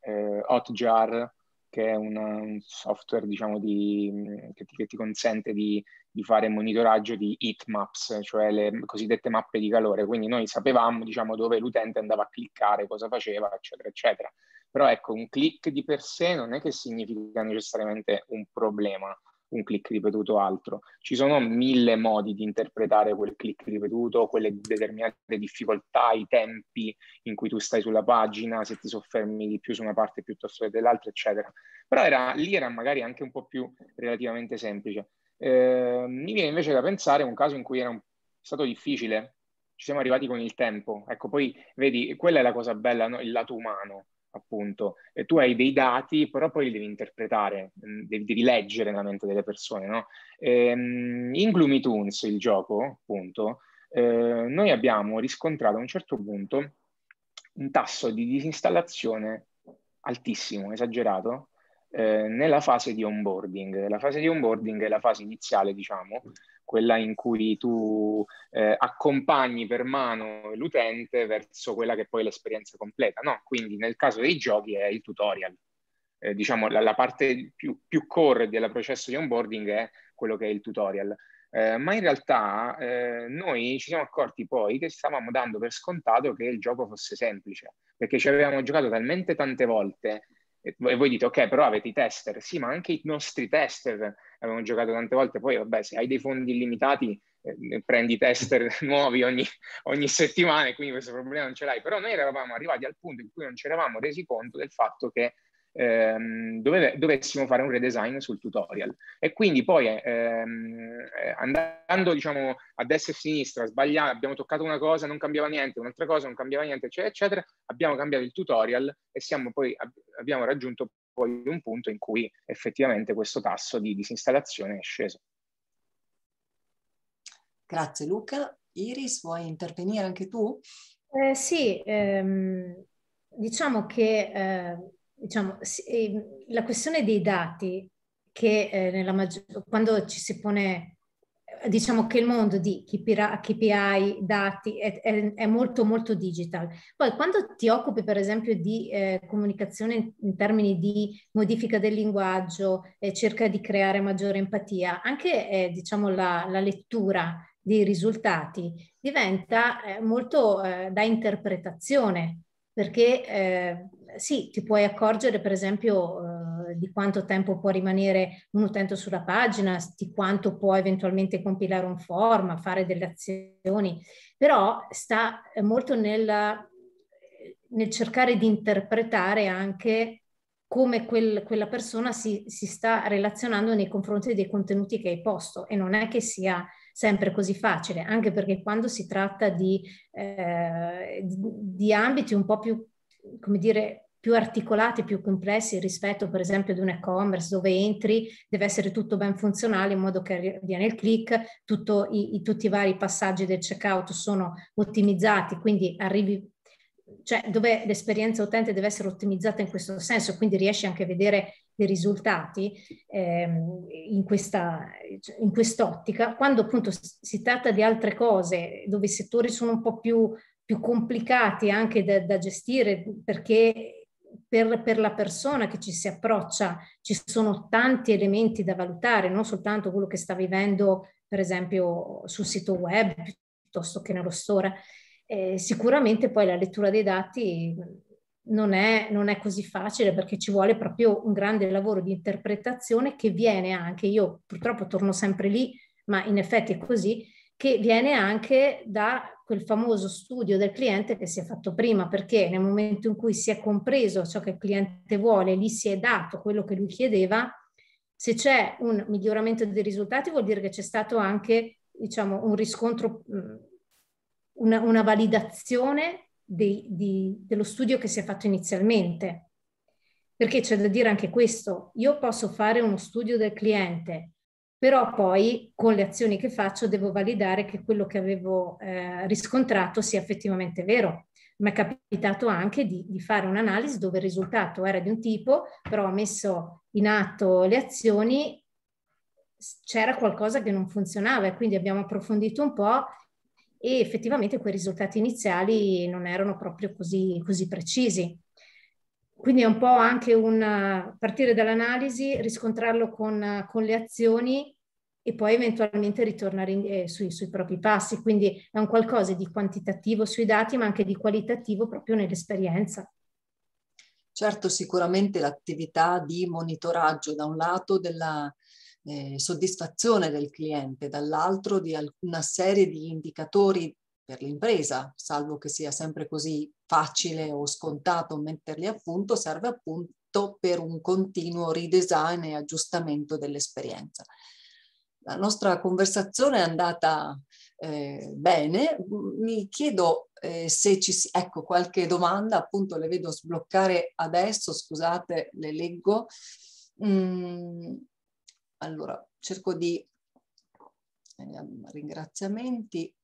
eh, Hotjar, che è un, un software diciamo, di, che, ti, che, ti, consente di, di, fare monitoraggio di heat maps, cioè le cosiddette mappe di calore. Quindi noi sapevamo diciamo, dove l'utente andava a cliccare, cosa faceva, eccetera, eccetera. Però ecco, un click di per sé non è che significa necessariamente un problema un click ripetuto altro. Ci sono mille modi di interpretare quel click ripetuto, quelle determinate difficoltà, i tempi in cui tu stai sulla pagina, se ti soffermi di più su una parte piuttosto che dell'altra, eccetera. Però era, lì era magari anche un po' più relativamente semplice. Eh, mi viene invece da pensare a un caso in cui era un, stato difficile, ci siamo arrivati con il tempo. Ecco, poi vedi, quella è la cosa bella, no? il lato umano appunto, e tu hai dei dati, però poi li devi interpretare, mm, devi, devi leggere nella mente delle persone, no? Ehm, in Gloomy Tunes, il gioco, appunto, eh, noi abbiamo riscontrato a un certo punto un tasso di disinstallazione altissimo, esagerato, eh, nella fase di onboarding. La fase di onboarding è la fase iniziale, diciamo, quella in cui tu eh, accompagni per mano l'utente verso quella che poi è l'esperienza completa, no? Quindi nel caso dei giochi è il tutorial. Eh, diciamo la, la parte più, più, core del processo di onboarding è quello che è il tutorial. Eh, ma in realtà eh, noi ci siamo accorti poi che stavamo dando per scontato che il gioco fosse semplice, perché ci avevamo giocato talmente tante volte e voi dite ok, però avete i tester, sì, ma anche i nostri tester abbiamo giocato tante volte, poi vabbè se hai dei fondi illimitati eh, prendi tester nuovi ogni, ogni settimana e quindi questo problema non ce l'hai, però noi eravamo arrivati al punto in cui non ci eravamo resi conto del fatto che ehm, dove, dovessimo fare un redesign sul tutorial e quindi poi ehm, andando diciamo a destra e a sinistra sbagliando abbiamo toccato una cosa non cambiava niente un'altra cosa non cambiava niente eccetera eccetera abbiamo cambiato il tutorial e siamo poi ab- abbiamo raggiunto poi un punto in cui effettivamente questo tasso di disinstallazione è sceso. Grazie Luca. Iris, vuoi intervenire anche tu? Eh, sì, ehm, diciamo che eh, diciamo, sì, ehm, la questione dei dati che eh, quando ci si pone diciamo che il mondo di KPI, dati è, è, è, molto molto digital. Poi quando ti occupi per esempio di eh, comunicazione in termini di modifica del linguaggio, eh, cerca di creare maggiore empatia, anche eh, diciamo la, la, lettura dei risultati diventa eh, molto eh, da interpretazione perché eh, sì, ti puoi accorgere per esempio di quanto tempo può rimanere un utente sulla pagina, di quanto può eventualmente compilare un form, fare delle azioni, però sta eh, molto nel, eh, nel cercare di interpretare anche come quel, quella persona si, si, sta relazionando nei confronti dei contenuti che hai posto e non è che sia sempre così facile, anche perché quando si tratta di, eh, di, di ambiti un po' più, come dire, più articolati, più complessi rispetto per esempio ad un e-commerce dove entri, deve essere tutto ben funzionale in modo che avviene il click, tutto, i, i, tutti i vari passaggi del checkout sono ottimizzati, quindi arrivi cioè dove l'esperienza utente deve essere ottimizzata in questo senso, quindi riesci anche a vedere dei risultati ehm, in, questa, cioè, in quest'ottica, quando appunto si tratta di altre cose, dove i settori sono un po' più, più complicati anche da, da gestire perché per, per, la persona che ci si approccia ci sono tanti elementi da valutare, non soltanto quello che sta vivendo, per esempio, sul sito web piuttosto che nello store. Eh, sicuramente poi la lettura dei dati non è, non è, così facile perché ci vuole proprio un grande lavoro di interpretazione che viene anche, io purtroppo torno sempre lì, ma in effetti è così, che viene anche da quel famoso studio del cliente che si è fatto prima, perché nel momento in cui si è compreso ciò che il cliente vuole, lì si è dato quello che lui chiedeva, se c'è un miglioramento dei risultati vuol dire che c'è stato anche diciamo, un riscontro, mm, una, una validazione dei, di, dello studio che si è fatto inizialmente. Perché c'è da dire anche questo, io posso fare uno studio del cliente, però poi con le azioni che faccio devo validare che quello che avevo eh, riscontrato sia effettivamente vero. Mi è capitato anche di, di fare un'analisi dove il risultato era di un tipo, però ho messo in atto le azioni, c'era qualcosa che non funzionava e quindi abbiamo approfondito un po' e effettivamente quei risultati iniziali non erano proprio così, così precisi. Quindi è un po' anche un eh, partire dall'analisi, riscontrarlo con, eh, con le azioni e poi eventualmente ritornare in, eh, sui, sui, propri passi. Quindi è un qualcosa di quantitativo sui dati, ma anche di qualitativo proprio nell'esperienza. Certo, sicuramente l'attività di monitoraggio da un lato della eh, soddisfazione del cliente, dall'altro di una serie di indicatori per l'impresa, salvo che sia sempre così facile o scontato metterli a punto, serve appunto per un continuo redesign e aggiustamento dell'esperienza. La nostra conversazione è andata eh, bene, mi chiedo eh, se ci si... Ecco, qualche domanda, appunto le vedo sbloccare adesso, scusate, le leggo. Mm, allora, cerco di... Eh, ringraziamenti.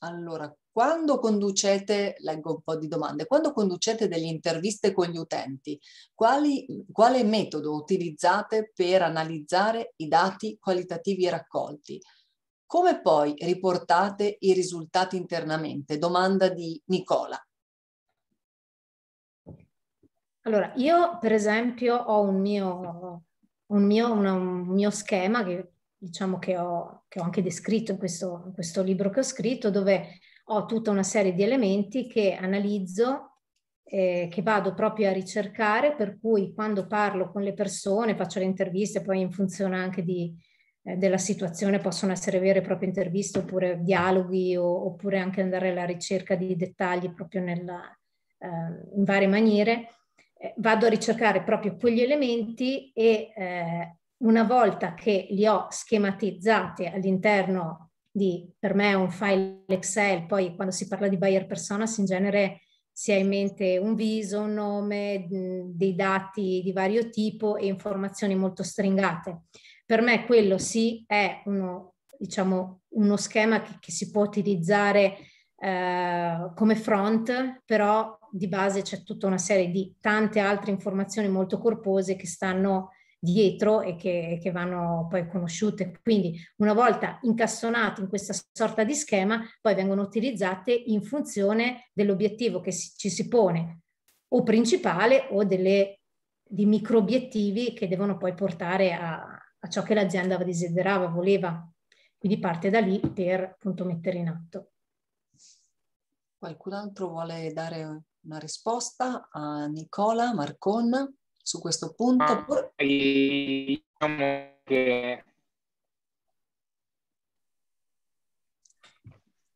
Allora, quando conducete, leggo un po' di domande, quando conducete delle interviste con gli utenti, quali, quale metodo utilizzate per analizzare i dati qualitativi raccolti? Come poi riportate i risultati internamente? Domanda di Nicola. Allora, io per esempio ho un mio, un mio, un mio schema che diciamo che ho, che ho anche descritto in questo, in questo libro che ho scritto, dove ho tutta una serie di elementi che analizzo eh, che vado proprio a ricercare, per cui quando parlo con le persone, faccio le interviste, poi in funzione anche di, eh, della situazione possono essere vere e proprie interviste oppure dialoghi o, oppure anche andare alla ricerca di dettagli proprio nella, eh, in varie maniere, eh, vado a ricercare proprio quegli elementi e eh, una volta che li ho schematizzati all'interno di, per me è un file Excel, poi quando si parla di buyer personas in genere si ha in mente un viso, un nome, dei dati di vario tipo e informazioni molto stringate. Per me quello sì è uno, diciamo, uno schema che, che si può utilizzare eh, come front, però di base c'è tutta una serie di tante altre informazioni molto corpose che stanno dietro e che, che, vanno poi conosciute. Quindi una volta incastonate in questa sorta di schema, poi vengono utilizzate in funzione dell'obiettivo che si, ci si pone o principale o delle, di micro obiettivi che devono poi portare a, a ciò che l'azienda desiderava, voleva. Quindi parte da lì per appunto mettere in atto. Qualcun altro vuole dare una risposta a Nicola Marcon? su questo punto? Ah, diciamo che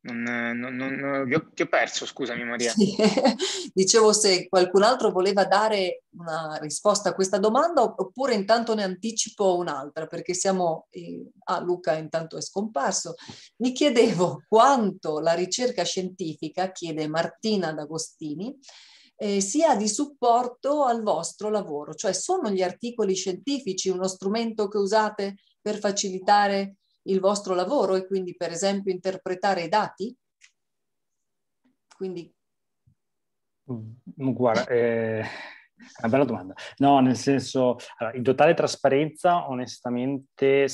Non, non, non, vi, ho, vi, ho, perso, scusami Maria. Sì. Dicevo se qualcun altro voleva dare una risposta a questa domanda oppure intanto ne anticipo un'altra perché siamo... In... Eh, ah, Luca intanto è scomparso. Mi chiedevo quanto la ricerca scientifica, chiede Martina D'Agostini, eh, sia di supporto al vostro lavoro, cioè sono gli articoli scientifici uno strumento che usate per facilitare il vostro lavoro e quindi per esempio interpretare i dati? Quindi... Mm, guarda, eh, una bella domanda. No, nel senso, allora, in totale trasparenza, onestamente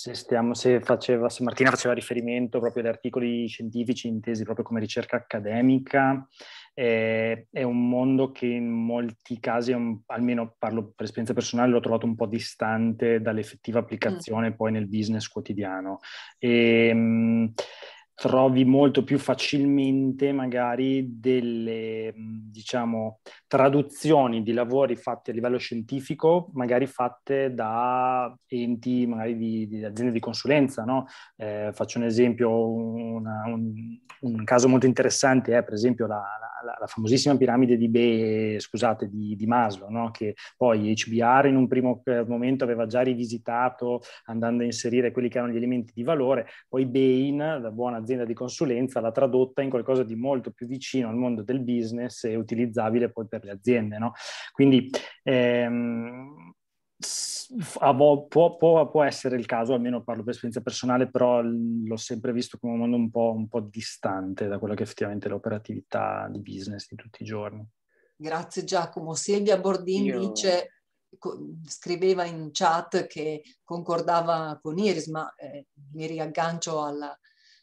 se, stiamo, se, faceva, se, Martina faceva riferimento proprio ad articoli scientifici intesi proprio come ricerca accademica, eh, è un mondo che in molti casi, un, almeno parlo per esperienza personale, l'ho trovato un po' distante dall'effettiva mm. applicazione mm. poi nel business quotidiano. E, ehm, mh, trovi molto più facilmente magari delle, mm, diciamo, traduzioni di lavori fatti a livello scientifico, magari fatte da enti, magari di, di aziende di consulenza, no? eh, faccio un esempio, una, un, un, caso molto interessante è per esempio la, la, la famosissima piramide di, Be, scusate, di, di Maslow, no? che poi HBR in un primo eh, momento aveva già rivisitato andando a inserire quelli che erano gli elementi di valore, poi Bain, da buona azienda, un'azienda di consulenza l'ha tradotta in qualcosa di molto più vicino al mondo del business e utilizzabile poi per le aziende. No? Quindi ehm, Può, può, può, essere il caso, almeno parlo per esperienza personale, però l'ho sempre visto come un mondo un po', un po distante da quello che effettivamente è l'operatività di business di tutti i giorni. Grazie Giacomo. Silvia Bordin Io... dice, scriveva in chat che concordava con Iris, ma eh, mi riaggancio alla,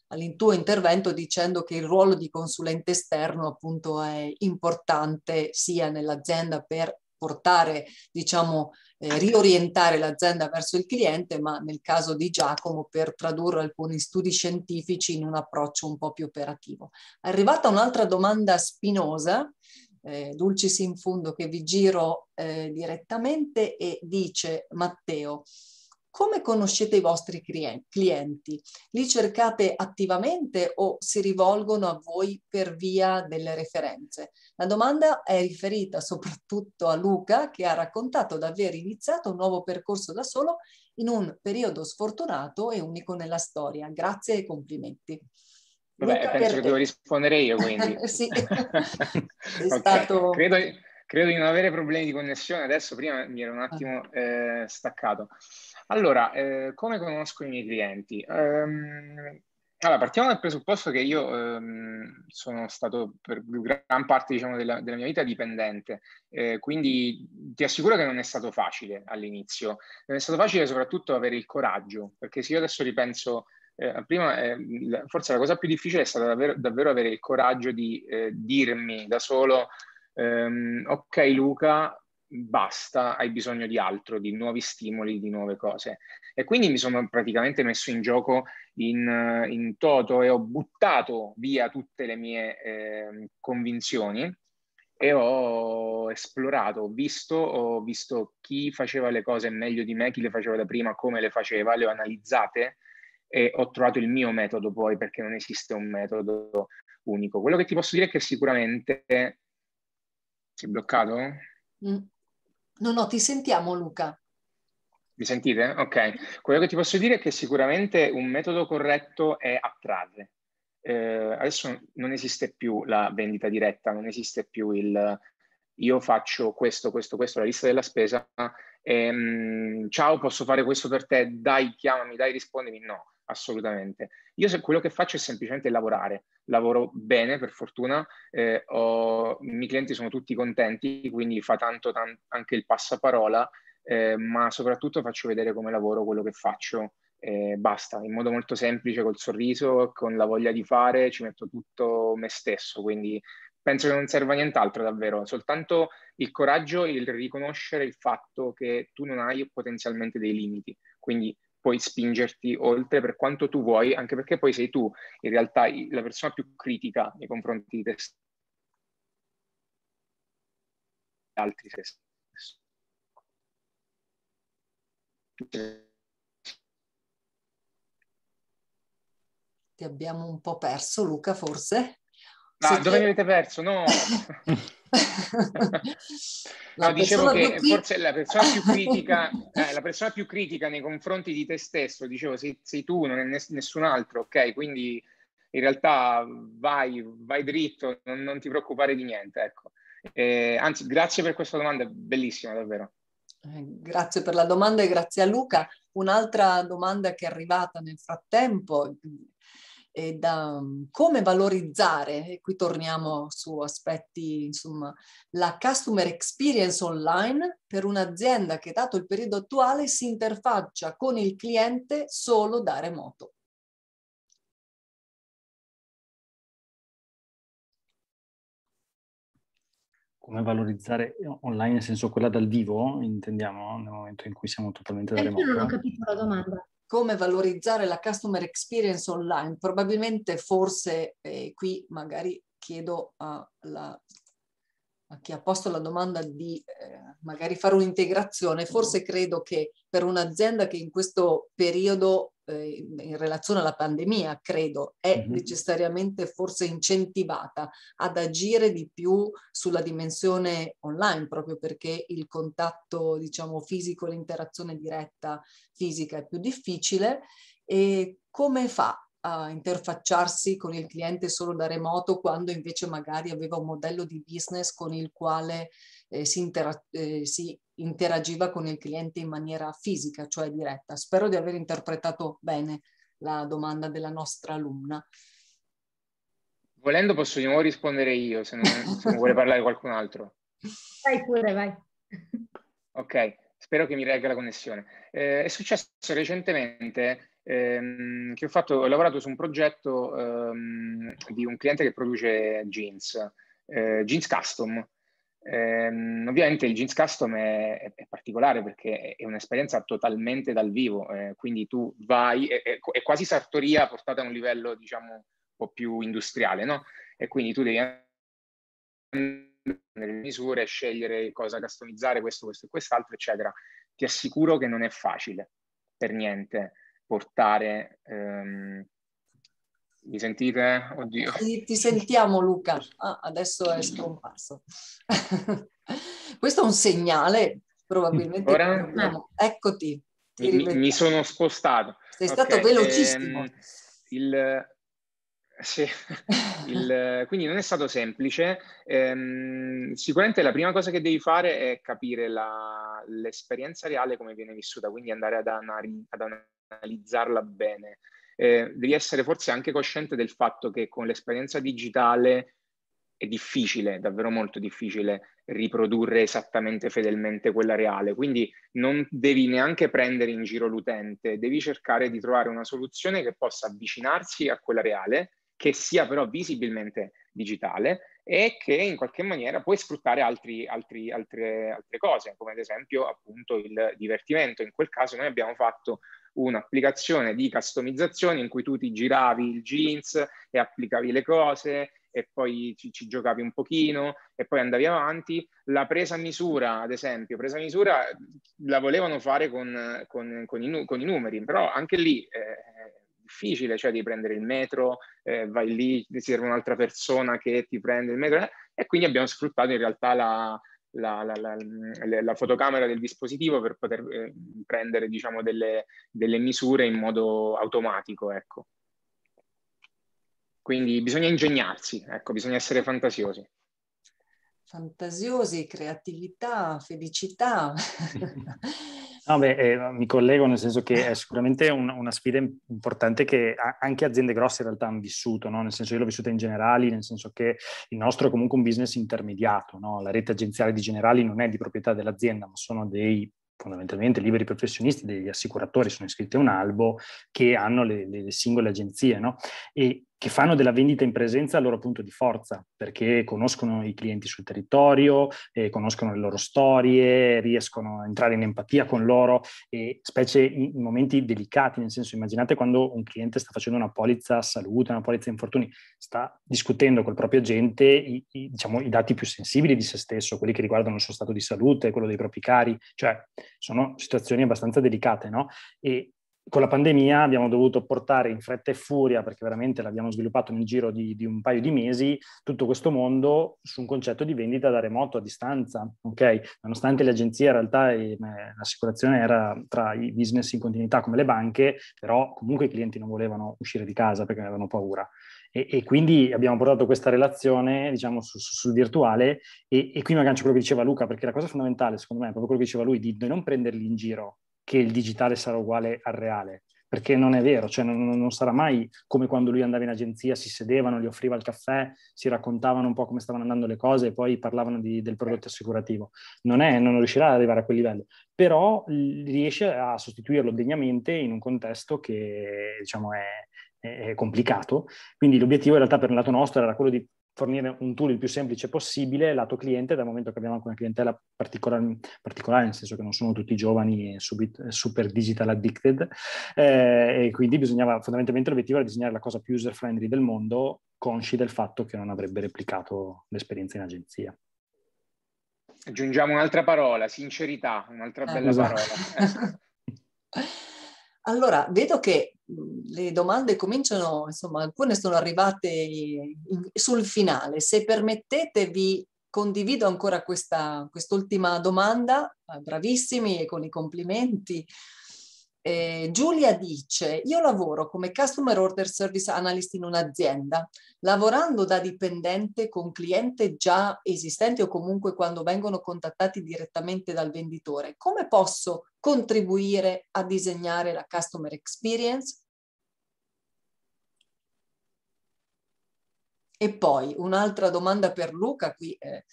al tuo intervento dicendo che il ruolo di consulente esterno appunto è importante sia nell'azienda per portare, diciamo, eh, riorientare l'azienda verso il cliente, ma nel caso di Giacomo per tradurre alcuni studi scientifici in un approccio un po' più operativo. È arrivata un'altra domanda spinosa, eh, Dulcis in fundo, che vi giro eh, direttamente e dice Matteo, come conoscete i vostri clienti? Li cercate attivamente o si rivolgono a voi per via delle referenze? La domanda è riferita soprattutto a Luca che ha raccontato di aver iniziato un nuovo percorso da solo in un periodo sfortunato e unico nella storia. Grazie e complimenti. Vabbè, Luca, penso che devo rispondere io quindi. sì, okay. stato... credo, credo, di non avere problemi di connessione, adesso prima mi ero un attimo ah. eh, staccato. Allora, eh, come conosco i miei clienti? Um, allora, partiamo dal presupposto che io ehm, sono stato per gran parte diciamo, della, della, mia vita dipendente, eh, quindi ti assicuro che non è stato facile all'inizio, non è stato facile soprattutto avere il coraggio, perché se io adesso ripenso, eh, prima eh, forse la cosa più difficile è stata davvero, davvero avere il coraggio di eh, dirmi da solo, ehm, ok Luca, basta, hai bisogno di altro, di nuovi stimoli, di nuove cose. E quindi mi sono praticamente messo in gioco in, in toto e ho buttato via tutte le mie eh, convinzioni e ho esplorato, ho visto, ho visto chi faceva le cose meglio di me, chi le faceva da prima, come le faceva, le ho analizzate e ho trovato il mio metodo poi perché non esiste un metodo unico. Quello che ti posso dire è che sicuramente... Sei bloccato? Mm. No, no, ti sentiamo Luca. Mi sentite? Ok. Quello che ti posso dire è che sicuramente un metodo corretto è attrarre. Eh, adesso non esiste più la vendita diretta, non esiste più il io faccio questo, questo, questo, la lista della spesa, e, ehm, ciao, posso fare questo per te, dai, chiamami, dai, rispondimi. No, assolutamente. Io se, quello che faccio è semplicemente lavorare, lavoro bene per fortuna, eh, ho, i miei clienti sono tutti contenti, quindi fa tanto, tanto anche il passaparola, eh, ma soprattutto faccio vedere come lavoro quello che faccio. Eh, basta, in modo molto semplice, col sorriso, con la voglia di fare, ci metto tutto me stesso, quindi penso che non serva nient'altro davvero, soltanto il coraggio e il riconoscere il fatto che tu non hai potenzialmente dei limiti, quindi puoi spingerti oltre per quanto tu vuoi, anche perché poi sei tu in realtà la persona più critica nei confronti di te stesso. altri se stesso. Ti abbiamo un po' perso Luca forse? No, Se dove ti... mi avete perso? No. no, cioè, dicevo che più... forse la persona più, critica, eh, la persona più critica nei confronti di te stesso, dicevo, sei, sei tu, non è nessun altro, ok? Quindi in realtà vai, vai dritto, non, non, ti preoccupare di niente, ecco. Eh, anzi, grazie per questa domanda, bellissima davvero. Eh, grazie per la domanda e grazie a Luca. Un'altra domanda che è arrivata nel frattempo e da mm, come valorizzare, e qui torniamo su aspetti, insomma, la customer experience online per un'azienda che dato il periodo attuale si interfaccia con il cliente solo da remoto. come valorizzare eh, online, nel senso quella dal vivo, intendiamo, nel momento in cui siamo totalmente da remoto. Eh, io non ho capito la domanda come valorizzare la customer experience online, probabilmente forse eh, qui magari chiedo alla ah, a chi ha posto la domanda di eh, magari fare un'integrazione, forse credo che per un'azienda che in questo periodo, eh, in relazione alla pandemia, credo, è mm-hmm. necessariamente forse incentivata ad agire di più sulla dimensione online, proprio perché il contatto, diciamo, fisico, l'interazione diretta fisica è più difficile. E come fa a interfacciarsi con il cliente solo da remoto quando invece magari aveva un modello di business con il quale eh, si, intera- eh, si, interagiva con il cliente in maniera fisica, cioè diretta. Spero di aver interpretato bene la domanda della nostra alumna. Volendo posso di nuovo rispondere io, se non, se non vuole parlare qualcun altro. Vai pure, vai. Ok, spero che mi regga la connessione. Eh, è successo recentemente ehm, che ho fatto, ho lavorato su un progetto ehm, di un cliente che produce jeans, eh, jeans custom. Ehm, ovviamente il jeans custom è, è, è, particolare perché è un'esperienza totalmente dal vivo, eh, quindi tu vai, è, è, quasi sartoria portata a un livello diciamo un po' più industriale, no? E quindi tu devi prendere le misure, scegliere cosa customizzare, questo, questo e quest'altro, eccetera. Ti assicuro che non è facile per niente portare. Ehm... Mi sentite? Oddio. Ti, ti sentiamo Luca, ah, adesso è mm. scomparso. Questo è un segnale, probabilmente. Ora... Eccoti. Mi, mi, sono spostato. Sei okay, stato velocissimo. Ehm, il, sì, il, quindi non è stato semplice. Ehm, sicuramente la prima cosa che devi fare è capire la, l'esperienza reale come viene vissuta, quindi andare ad, anali, ad analizzarla bene. Eh, devi essere forse anche cosciente del fatto che con l'esperienza digitale è difficile, davvero molto difficile, riprodurre esattamente fedelmente quella reale. Quindi non devi neanche prendere in giro l'utente, devi cercare di trovare una soluzione che possa avvicinarsi a quella reale, che sia però visibilmente digitale e che in qualche maniera puoi sfruttare altri, altri, altre, altre, cose, come ad esempio appunto il divertimento. In quel caso noi abbiamo fatto un'applicazione di customizzazione in cui tu ti giravi il jeans e applicavi le cose e poi ci, ci, giocavi un pochino e poi andavi avanti. La presa misura, ad esempio, presa misura la volevano fare con, con, con, i, con i, numeri, però anche lì eh, difficile, cioè di prendere il metro, eh, vai lì, ti serve un'altra persona che ti prende il metro, eh, e quindi abbiamo sfruttato in realtà la, la, la, la, la, fotocamera del dispositivo per poter eh, prendere diciamo, delle, delle, misure in modo automatico. Ecco. Quindi bisogna ingegnarsi, ecco, bisogna essere fantasiosi. Fantasiosi, creatività, felicità. No, beh, eh, mi collego nel senso che è sicuramente un, una sfida importante che anche aziende grosse in realtà hanno vissuto, no? nel senso io l'ho vissuta in Generali, nel senso che il nostro è comunque un business intermediato, no? la rete agenziale di Generali non è di proprietà dell'azienda, ma sono dei fondamentalmente liberi professionisti, degli assicuratori sono iscritti a un albo che hanno le, le singole agenzie, no? E che fanno della vendita in presenza il loro punto di forza, perché conoscono i clienti sul territorio, eh, conoscono le loro storie, riescono a entrare in empatia con loro, e specie in, momenti delicati, nel senso immaginate quando un cliente sta facendo una polizza salute, una polizza infortuni, sta discutendo col proprio agente i, i, diciamo, i dati più sensibili di se stesso, quelli che riguardano il suo stato di salute, quello dei propri cari, cioè sono situazioni abbastanza delicate, no? E con la pandemia abbiamo dovuto portare in fretta e furia, perché veramente l'abbiamo sviluppato nel giro di, di, un paio di mesi, tutto questo mondo su un concetto di vendita da remoto a distanza, okay? Nonostante le agenzie in realtà eh, l'assicurazione era tra i business in continuità come le banche, però comunque i clienti non volevano uscire di casa perché avevano paura. E, e quindi abbiamo portato questa relazione, diciamo, su, su, sul virtuale e, e qui mi aggancio quello che diceva Luca, perché la cosa fondamentale, secondo me, è proprio quello che diceva lui, di non prenderli in giro, che il digitale sarà uguale al reale, perché non è vero, cioè non, non, sarà mai come quando lui andava in agenzia, si sedevano, gli offriva il caffè, si raccontavano un po' come stavano andando le cose e poi parlavano di, del prodotto assicurativo. Non, è, non riuscirà ad arrivare a quel livello, però riesce a sostituirlo degnamente in un contesto che diciamo è, è complicato. Quindi l'obiettivo in realtà per il lato nostro era quello di fornire un tool il più semplice possibile lato cliente, dal momento che abbiamo anche una clientela particolare, particolare nel senso che non sono tutti giovani e super digital addicted, eh, e quindi bisognava fondamentalmente l'obiettivo era disegnare la cosa più user friendly del mondo, consci del fatto che non avrebbe replicato l'esperienza in agenzia. Aggiungiamo un'altra parola, sincerità, un'altra bella eh, esatto. parola. allora, vedo che le domande cominciano, insomma, alcune sono arrivate in, sul finale. Se permettete, vi condivido ancora questa, quest'ultima domanda, eh, bravissimi e con i complimenti eh, Giulia dice, io lavoro come Customer Order Service Analyst in un'azienda, lavorando da dipendente con cliente già esistente o comunque quando vengono contattati direttamente dal venditore. Come posso contribuire a disegnare la Customer Experience? E poi un'altra domanda per Luca qui. Eh,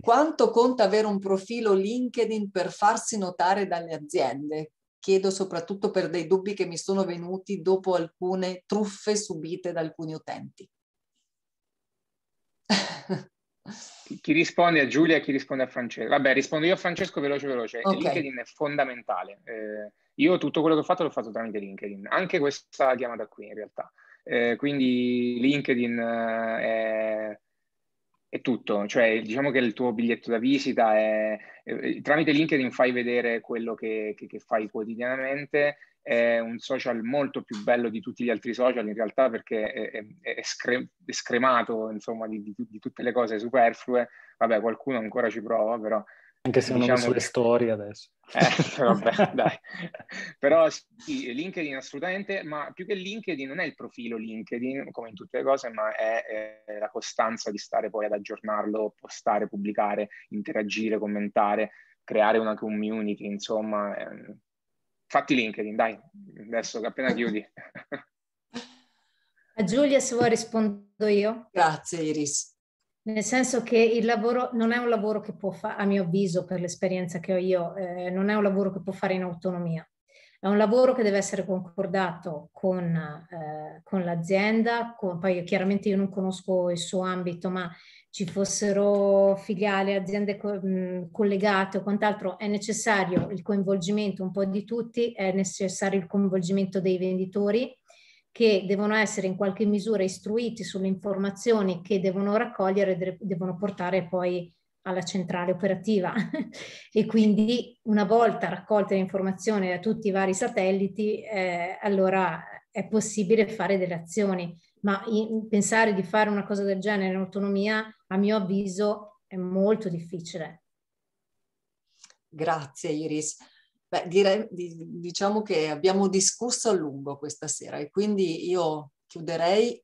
quanto conta avere un profilo LinkedIn per farsi notare dalle aziende? chiedo soprattutto per dei dubbi che mi sono venuti dopo alcune truffe subite da alcuni utenti. chi risponde a Giulia, chi risponde a Francesco? Vabbè, rispondo io a Francesco veloce veloce. Okay. LinkedIn è fondamentale. Eh, io tutto quello che ho fatto l'ho fatto tramite LinkedIn, anche questa chiamata qui in realtà. Eh, quindi LinkedIn eh, è è tutto, cioè diciamo che il tuo biglietto da visita è, eh, tramite LinkedIn fai vedere quello che, che, che, fai quotidianamente, è un social molto più bello di tutti gli altri social in realtà perché è, è, è scre- scremato insomma di, di, di, tutte le cose superflue, vabbè qualcuno ancora ci prova però anche se diciamo non sulle che... storie adesso. Eh, vabbè, dai. Però sì, LinkedIn assolutamente, ma più che LinkedIn non è il profilo LinkedIn, come in tutte le cose, ma è, è eh, la costanza di stare poi ad aggiornarlo, postare, pubblicare, interagire, commentare, creare una community, insomma. Ehm. Fatti LinkedIn, dai, adesso che appena chiudi. A Giulia se vuoi rispondo io. Grazie Iris nel senso che il lavoro non è un lavoro che può fare, a mio avviso, per l'esperienza che ho io, eh, non è un lavoro che può fare in autonomia. È un lavoro che deve essere concordato con, eh, con l'azienda, con, poi chiaramente io non conosco il suo ambito, ma ci fossero filiali, aziende co- mh, collegate o quant'altro, è necessario il coinvolgimento un po' di tutti, è necessario il coinvolgimento dei venditori, che devono essere in qualche misura istruiti sulle informazioni che devono raccogliere e devono portare poi alla centrale operativa e quindi una volta raccolte le informazioni da tutti i vari satelliti eh, allora è possibile fare delle azioni ma in, pensare di fare una cosa del genere in autonomia a mio avviso è molto difficile grazie Iris Beh, direi, diciamo che abbiamo discusso a lungo questa sera e quindi io chiuderei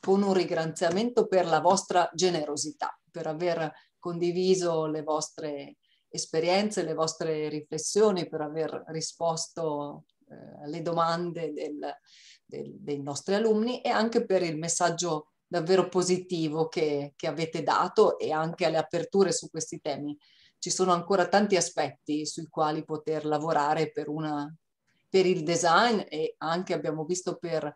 con un ringraziamento per la vostra generosità, per aver condiviso le vostre esperienze, le vostre riflessioni, per aver risposto eh, alle domande del, del, dei nostri alunni e anche per il messaggio davvero positivo che, che avete dato e anche alle aperture su questi temi ci sono ancora tanti aspetti sui quali poter lavorare per, una, per il design e anche abbiamo visto per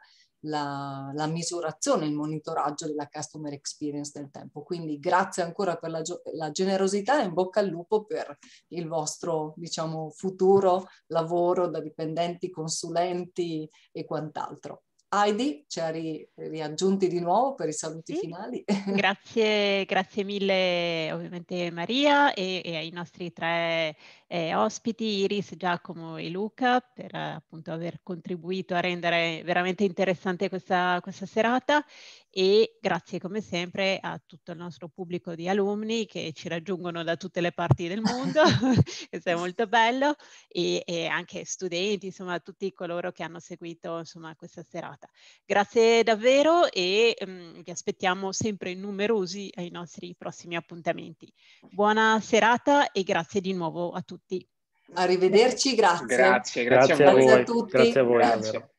la, la, misurazione, il monitoraggio della customer experience del tempo. Quindi grazie ancora per la, la generosità e in bocca al lupo per il vostro diciamo, futuro lavoro da dipendenti, consulenti e quant'altro. Heidi ci ha ri- riaggiunti di nuovo per i saluti sì. finali. Grazie, grazie mille ovviamente Maria e, e ai nostri tre eh, ospiti, Iris, Giacomo e Luca, per appunto aver contribuito a rendere veramente interessante questa, questa serata e grazie come sempre a tutto il nostro pubblico di alunni che ci raggiungono da tutte le parti del mondo, questo è molto bello, e, e, anche studenti, insomma tutti coloro che hanno seguito insomma, questa serata. Grazie davvero e um, vi aspettiamo sempre numerosi ai nostri prossimi appuntamenti. Buona serata e grazie di nuovo a tutti. Arrivederci, grazie. Grazie, grazie, grazie a, voi. a tutti. Grazie a voi. Grazie.